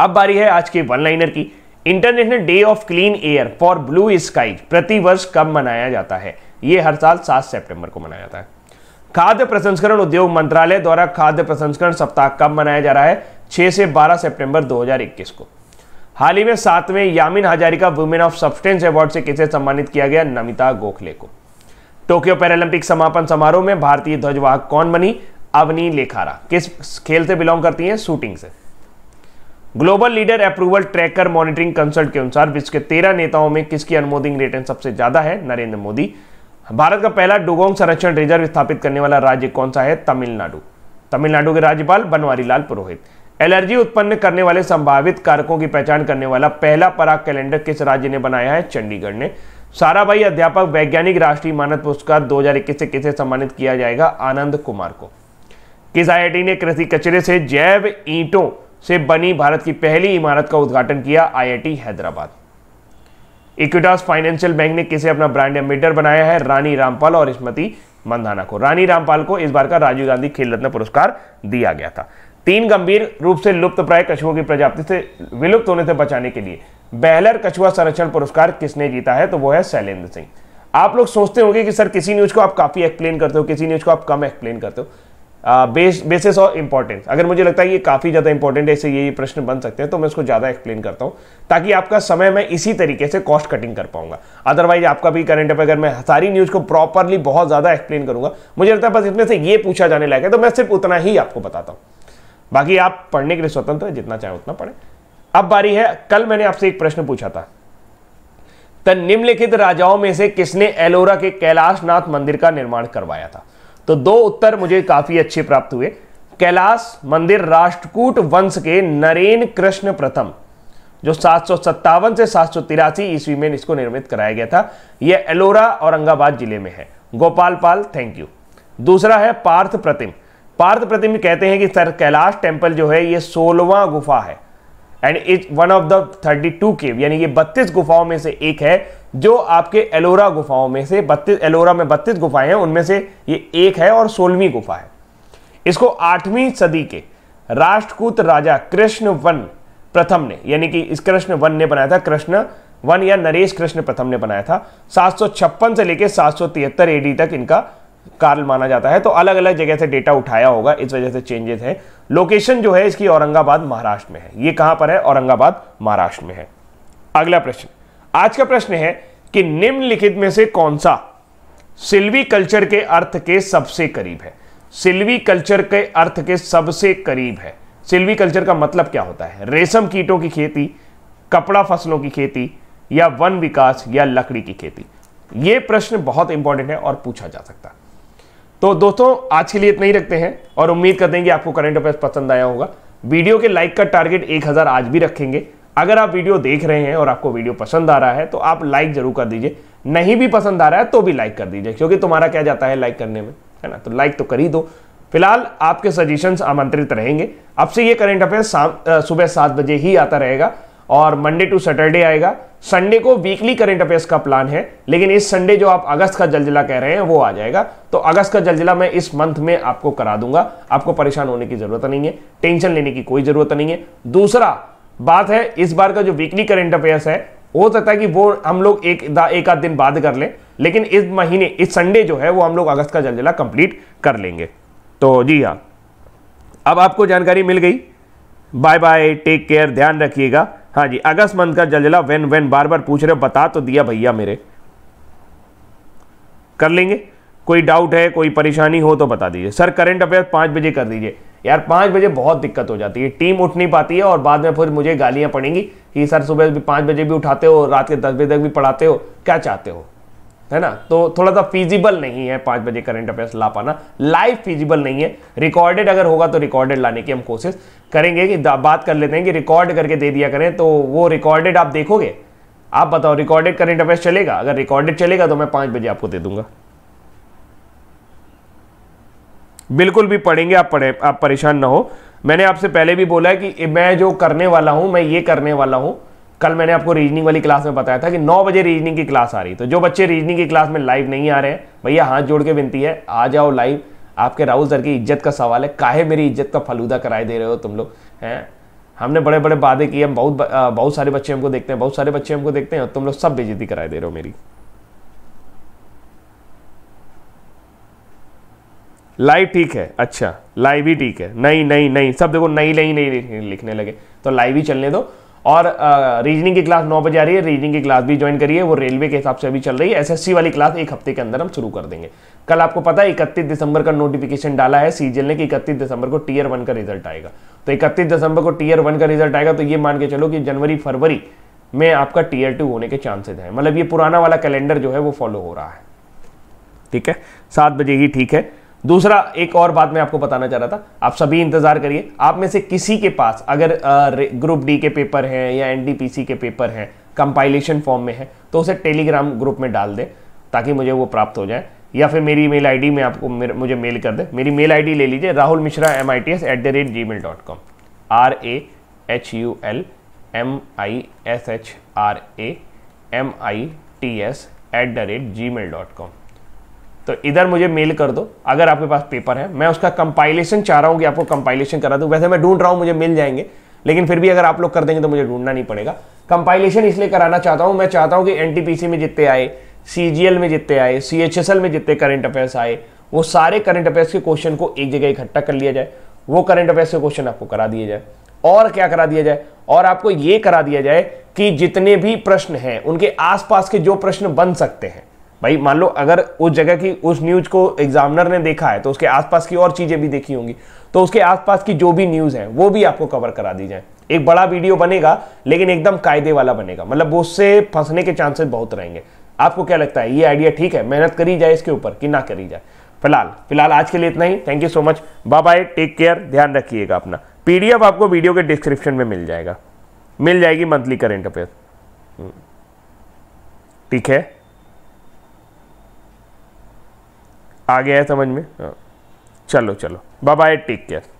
अब बारी है आज के वन लाइनर की international day of clean air for blue skies प्रति वर्ष कब मनाया जाता है यह हर साल सात सितंबर को मनाया जाता है खाद्य प्रसंस्करण उद्योग मंत्रालय द्वारा खाद्य प्रसंस्करण सप्ताह कब मनाया जा रहा है 6 से 12 सितंबर 2021 को हाल ही में सातवें Yamin Hazarika women of substance award से किसे सम्मानित किया गया नमिता गोखले को टोक्यो पैरालंपिक समापन समारोह में भारतीय ध्वजवाहक कौन बनी अवनी लेखारा किस खेल से बिलोंग करती हैं शूटिंग से global leader approval tracker monitoring consult के अनुसार विश्व के तेरह नेताओं में किसकी अनुमोदिंग रेटन सबसे ज्यादा है नरेंद्र मोदी भारत का पहला डुगोंग संरक्षण रिजर्व स्थापित करने वाला राज्य कौन सा है तमिलनाडु तमिलनाडु के राज्यपाल बनवारी लाल पुरोहित एलर्जी उत्पन्न करने वाले संभावित कारकों की पहचान करने वाला पहला पराग कैलेंडर किस राज्य ने बनाया है चंडीगढ़ ने साराभाई अध्यापक वैज्ञानिक राष्ट्रीय मानद पुरस्कार इक्कीस से किसे सम्मानित किया जाएगा आनंद कुमार को किस आई ने कृषि कचरे से जैव ईंटों से बनी भारत की पहली इमारत का उद्घाटन किया IIT Hyderabad Equitas financial bank ने किसे अपना ब्रांड एम्बेडर बनाया है रानी रामपाल और स्मृति मंधाना को रानी रामपाल को इस बार का राजीव गांधी खेल रत्न पुरस्कार दिया गया था तीन गंभीर रूप से लुप्त प्राय कछुओं की प्रजाति से विलुप्त होने से बचाने के लिए बहलर कछुआ संरक्षण पुरस्कार किसने जीता है तो वो है शैलेंद्र सिंह आप लोग सोचते होंगे कि सर किसी न्यूज को आप काफी एक्सप्लेन करते हो किसी न्यूज को आप कम एक्सप्लेन करते हो बेसिस ऑफ इंपॉर्टेंस अगर मुझे लगता है ये काफ़ी ज़्यादा इंपॉर्टेंट है इससे ये प्रश्न बन सकते हैं तो मैं इसको ज़्यादा एक्सप्लेन करता हूं ताकि आपका समय मैं इसी तरीके से कॉस्ट कटिंग कर पाऊंगा अदरवाइज आपका भी करंट अफेयर अगर मैं सारी न्यूज़ को प्रॉपरली बहुत ज़्यादा एक्सप्लेन करूंगा मुझे लगता है बस इसमें से ये पूछा जाने लायक है तो मैं सिर्फ उतना ही आपको बताता हूं बाकी आप पढ़ने के लिए स्वतंत्र है जितना चाहे उतना पढ़े अब बारी है कल मैंने आपसे एक प्रश्न पूछा था निम्नलिखित राजाओं में से किसने एलोरा के कैलाशनाथ मंदिर का निर्माण करवाया था तो दो उत्तर मुझे काफी अच्छे प्राप्त हुए कैलाश मंदिर राष्ट्रकूट वंश के नरेन कृष्ण प्रथम जो सात से सात ईस्वी में इसको निर्मित कराया गया था यह एलोरा औरंगाबाद जिले में है गोपाल पाल थैंक यू दूसरा है पार्थ प्रतिम पार्थ प्रतिम कहते हैं कि सर कैलाश टेम्पल जो है यह सोलवा गुफा है and is one of the 32 cave यानी ये 32 गुफाओं में से एक है जो आपके एलोरा गुफाओं में से 32 एलोरा में 32 गुफाएं हैं उनमें से ये एक है और सोलहवीं गुफा है इसको आठवीं सदी के राष्ट्रकूत राजा कृष्ण वन प्रथम ने यानी कि इस कृष्ण वन ने बनाया था कृष्ण वन या नरेश कृष्ण प्रथम ने बनाया था सात से लेकर सात 773 एडी तक इनका कार्ल माना जाता है तो अलग अलग जगह से डेटा उठाया होगा इस वजह से चेंजेस है लोकेशन जो है इसकी औरंगाबाद महाराष्ट्र में है ये कहां पर है औरंगाबाद महाराष्ट्र में है अगला प्रश्न आज का प्रश्न है कि निम्नलिखित में से कौन सा सिल्वी कल्चर के अर्थ के सबसे करीब है सिल्वी कल्चर के अर्थ के सबसे करीब है सिल्वी कल्चर का मतलब क्या होता है रेशम कीटों की खेती कपड़ा फसलों की खेती या वन विकास या लकड़ी की खेती यह प्रश्न बहुत इंपॉर्टेंट है और पूछा जा सकता है तो दोस्तों आज के लिए इतना ही रखते हैं और उम्मीद करते हैं कि आपको करंट अफेयर्स पसंद आया होगा वीडियो के लाइक का टारगेट 1000 आज भी रखेंगे अगर आप वीडियो देख रहे हैं और आपको वीडियो पसंद आ रहा है तो आप लाइक जरूर कर दीजिए नहीं भी पसंद आ रहा है तो भी लाइक कर दीजिए क्योंकि तुम्हारा क्या जाता है लाइक करने में है ना तो लाइक तो कर ही दो फिलहाल आपके सजेशंस आमंत्रित रहेंगे अब से ये करंट अफेयर शाम सुबह सात बजे ही आता रहेगा और मंडे टू सैटरडे आएगा संडे को वीकली करंट अफेयर्स का प्लान है लेकिन इस संडे जो आप अगस्त का जलजिला कह रहे हैं वो आ जाएगा तो अगस्त का जलजिला मैं इस मंथ में आपको करा दूंगा आपको परेशान होने की जरूरत नहीं है टेंशन लेने की कोई जरूरत नहीं है दूसरा बात है इस बार का जो वीकली करंट अफेयर्स है हो सकता है कि वो हम लोग एक एक आध दिन बाद कर लें लेकिन इस महीने इस संडे जो है वो हम लोग अगस्त का जलजिला कंप्लीट कर लेंगे तो जी हाँ अब आपको जानकारी मिल गई बाय बाय टेक केयर ध्यान रखिएगा हाँ जी अगस्त मंथ का जलजला वेन वेन बार बार पूछ रहे हो बता तो दिया भैया मेरे कर लेंगे कोई डाउट है कोई परेशानी हो तो बता दीजिए सर करंट अफेयर पांच बजे कर दीजिए यार पांच बजे बहुत दिक्कत हो जाती है टीम उठ नहीं पाती है और बाद में फिर मुझे गालियां पड़ेंगी कि सर सुबह भी पांच बजे भी उठाते हो रात के दस बजे तक भी पढ़ाते हो क्या चाहते हो है ना तो थोड़ा सा फिजिबल नहीं है पांच बजे करंट अफेयर्स ला पाना लाइव फिजिबल नहीं है रिकॉर्डेड अगर होगा तो रिकॉर्डेड लाने की हम कोशिश करेंगे कि बात कर लेते हैं कि रिकॉर्ड करके दे दिया करें तो वो रिकॉर्डेड आप देखोगे आप बताओ रिकॉर्डेड करंट अफेयर्स चलेगा अगर रिकॉर्डेड चलेगा तो मैं पांच बजे आपको दे दूंगा बिल्कुल भी पढ़ेंगे आप पढ़े आप परेशान ना हो मैंने आपसे पहले भी बोला है कि मैं जो करने वाला हूं मैं ये करने वाला हूं कल मैंने आपको रीजनिंग वाली क्लास में बताया था कि 9 बजे रीजनिंग की क्लास आ रही तो जो बच्चे रीजनिंग की क्लास में लाइव नहीं आ रहे हैं भैया हाथ जोड़ के विनती है आ जाओ लाइव आपके राहुल सर की इज्जत का सवाल है काहे मेरी इज्जत का फलूदा कराए दे रहे हो तुम लोग हैं हमने बड़े बड़े वादे किए हम बहुत बहुत सारे बच्चे हमको देखते हैं बहुत सारे बच्चे हमको देखते हैं तुम लोग सब बेजती कराए दे रहे हो मेरी लाइव ठीक है अच्छा लाइव ही ठीक है नहीं नहीं नहीं सब देखो नहीं नहीं नहीं लिखने लगे तो लाइव ही चलने दो और रीजनिंग की क्लास नौ बजे आ रही है रीजनिंग की क्लास भी ज्वाइन करिए वो रेलवे के हिसाब से अभी चल रही है एसएससी वाली क्लास एक हफ्ते के अंदर हम शुरू कर देंगे कल आपको पता है इकतीस दिसंबर का नोटिफिकेशन डाला है सीजीएल ने कि इकतीस दिसंबर को टीयर वन का रिजल्ट आएगा तो इकतीस दिसंबर को टीयर वन का रिजल्ट आएगा तो ये मान के चलो कि जनवरी फरवरी में आपका टीयर टू होने के चांसेज है मतलब ये पुराना वाला कैलेंडर जो है वो फॉलो हो रहा है ठीक है सात बजे ही ठीक है दूसरा एक और बात मैं आपको बताना चाह रहा था आप सभी इंतजार करिए आप में से किसी के पास अगर ग्रुप डी के पेपर हैं या एनडीपीसी के पेपर हैं कंपाइलेशन फॉर्म में है तो उसे टेलीग्राम ग्रुप में डाल दें ताकि मुझे वो प्राप्त हो जाए या फिर मेरी मेल आईडी में आपको मुझे मेल कर दें मेरी मेल आईडी ले लीजिए Rahul Mishra M I T S at the rate Gmail dot com R A H U L M I S H R A M I T S at the rate Gmail dot com तो इधर मुझे मेल कर दो अगर आपके पास पेपर है मैं उसका कंपाइलेशन चाह रहा हूँ कि आपको कंपाइलेशन करा दूँ वैसे मैं ढूंढ रहा हूँ मुझे मिल जाएंगे लेकिन फिर भी अगर आप लोग कर देंगे तो मुझे ढूंढना नहीं पड़ेगा कंपाइलेशन इसलिए कराना चाहता हूँ मैं चाहता हूँ कि एन में जितने आए सी में जितने आए सी में जितने करेंट अफेयर्स आए वो सारे करंट अफेयर्स के क्वेश्चन को एक जगह इकट्ठा कर लिया जाए वो करंट अफेयर्स के क्वेश्चन आपको करा दिया जाए और क्या करा दिया जाए और आपको ये करा दिया जाए कि जितने भी प्रश्न हैं उनके आसपास के जो प्रश्न बन सकते हैं भाई मान लो अगर उस जगह की उस न्यूज को एग्जामिनर ने देखा है तो उसके आसपास की और चीजें भी देखी होंगी तो उसके आसपास की जो भी न्यूज है वो भी आपको कवर करा दी जाए एक बड़ा वीडियो बनेगा लेकिन एकदम कायदे वाला बनेगा मतलब उससे फंसने के चांसेस बहुत रहेंगे आपको क्या लगता है ये आइडिया ठीक है मेहनत करी जाए इसके ऊपर कि ना करी जाए फिलहाल फिलहाल आज के लिए इतना ही thank you so much bye bye take care ध्यान रखिएगा अपना पीडीएफ आपको वीडियो के डिस्क्रिप्शन में मिल जाएगा मिल जाएगी मंथली करेंट अफेयर ठीक है आ गया है समझ में हाँ। चलो चलो बाय टेक केयर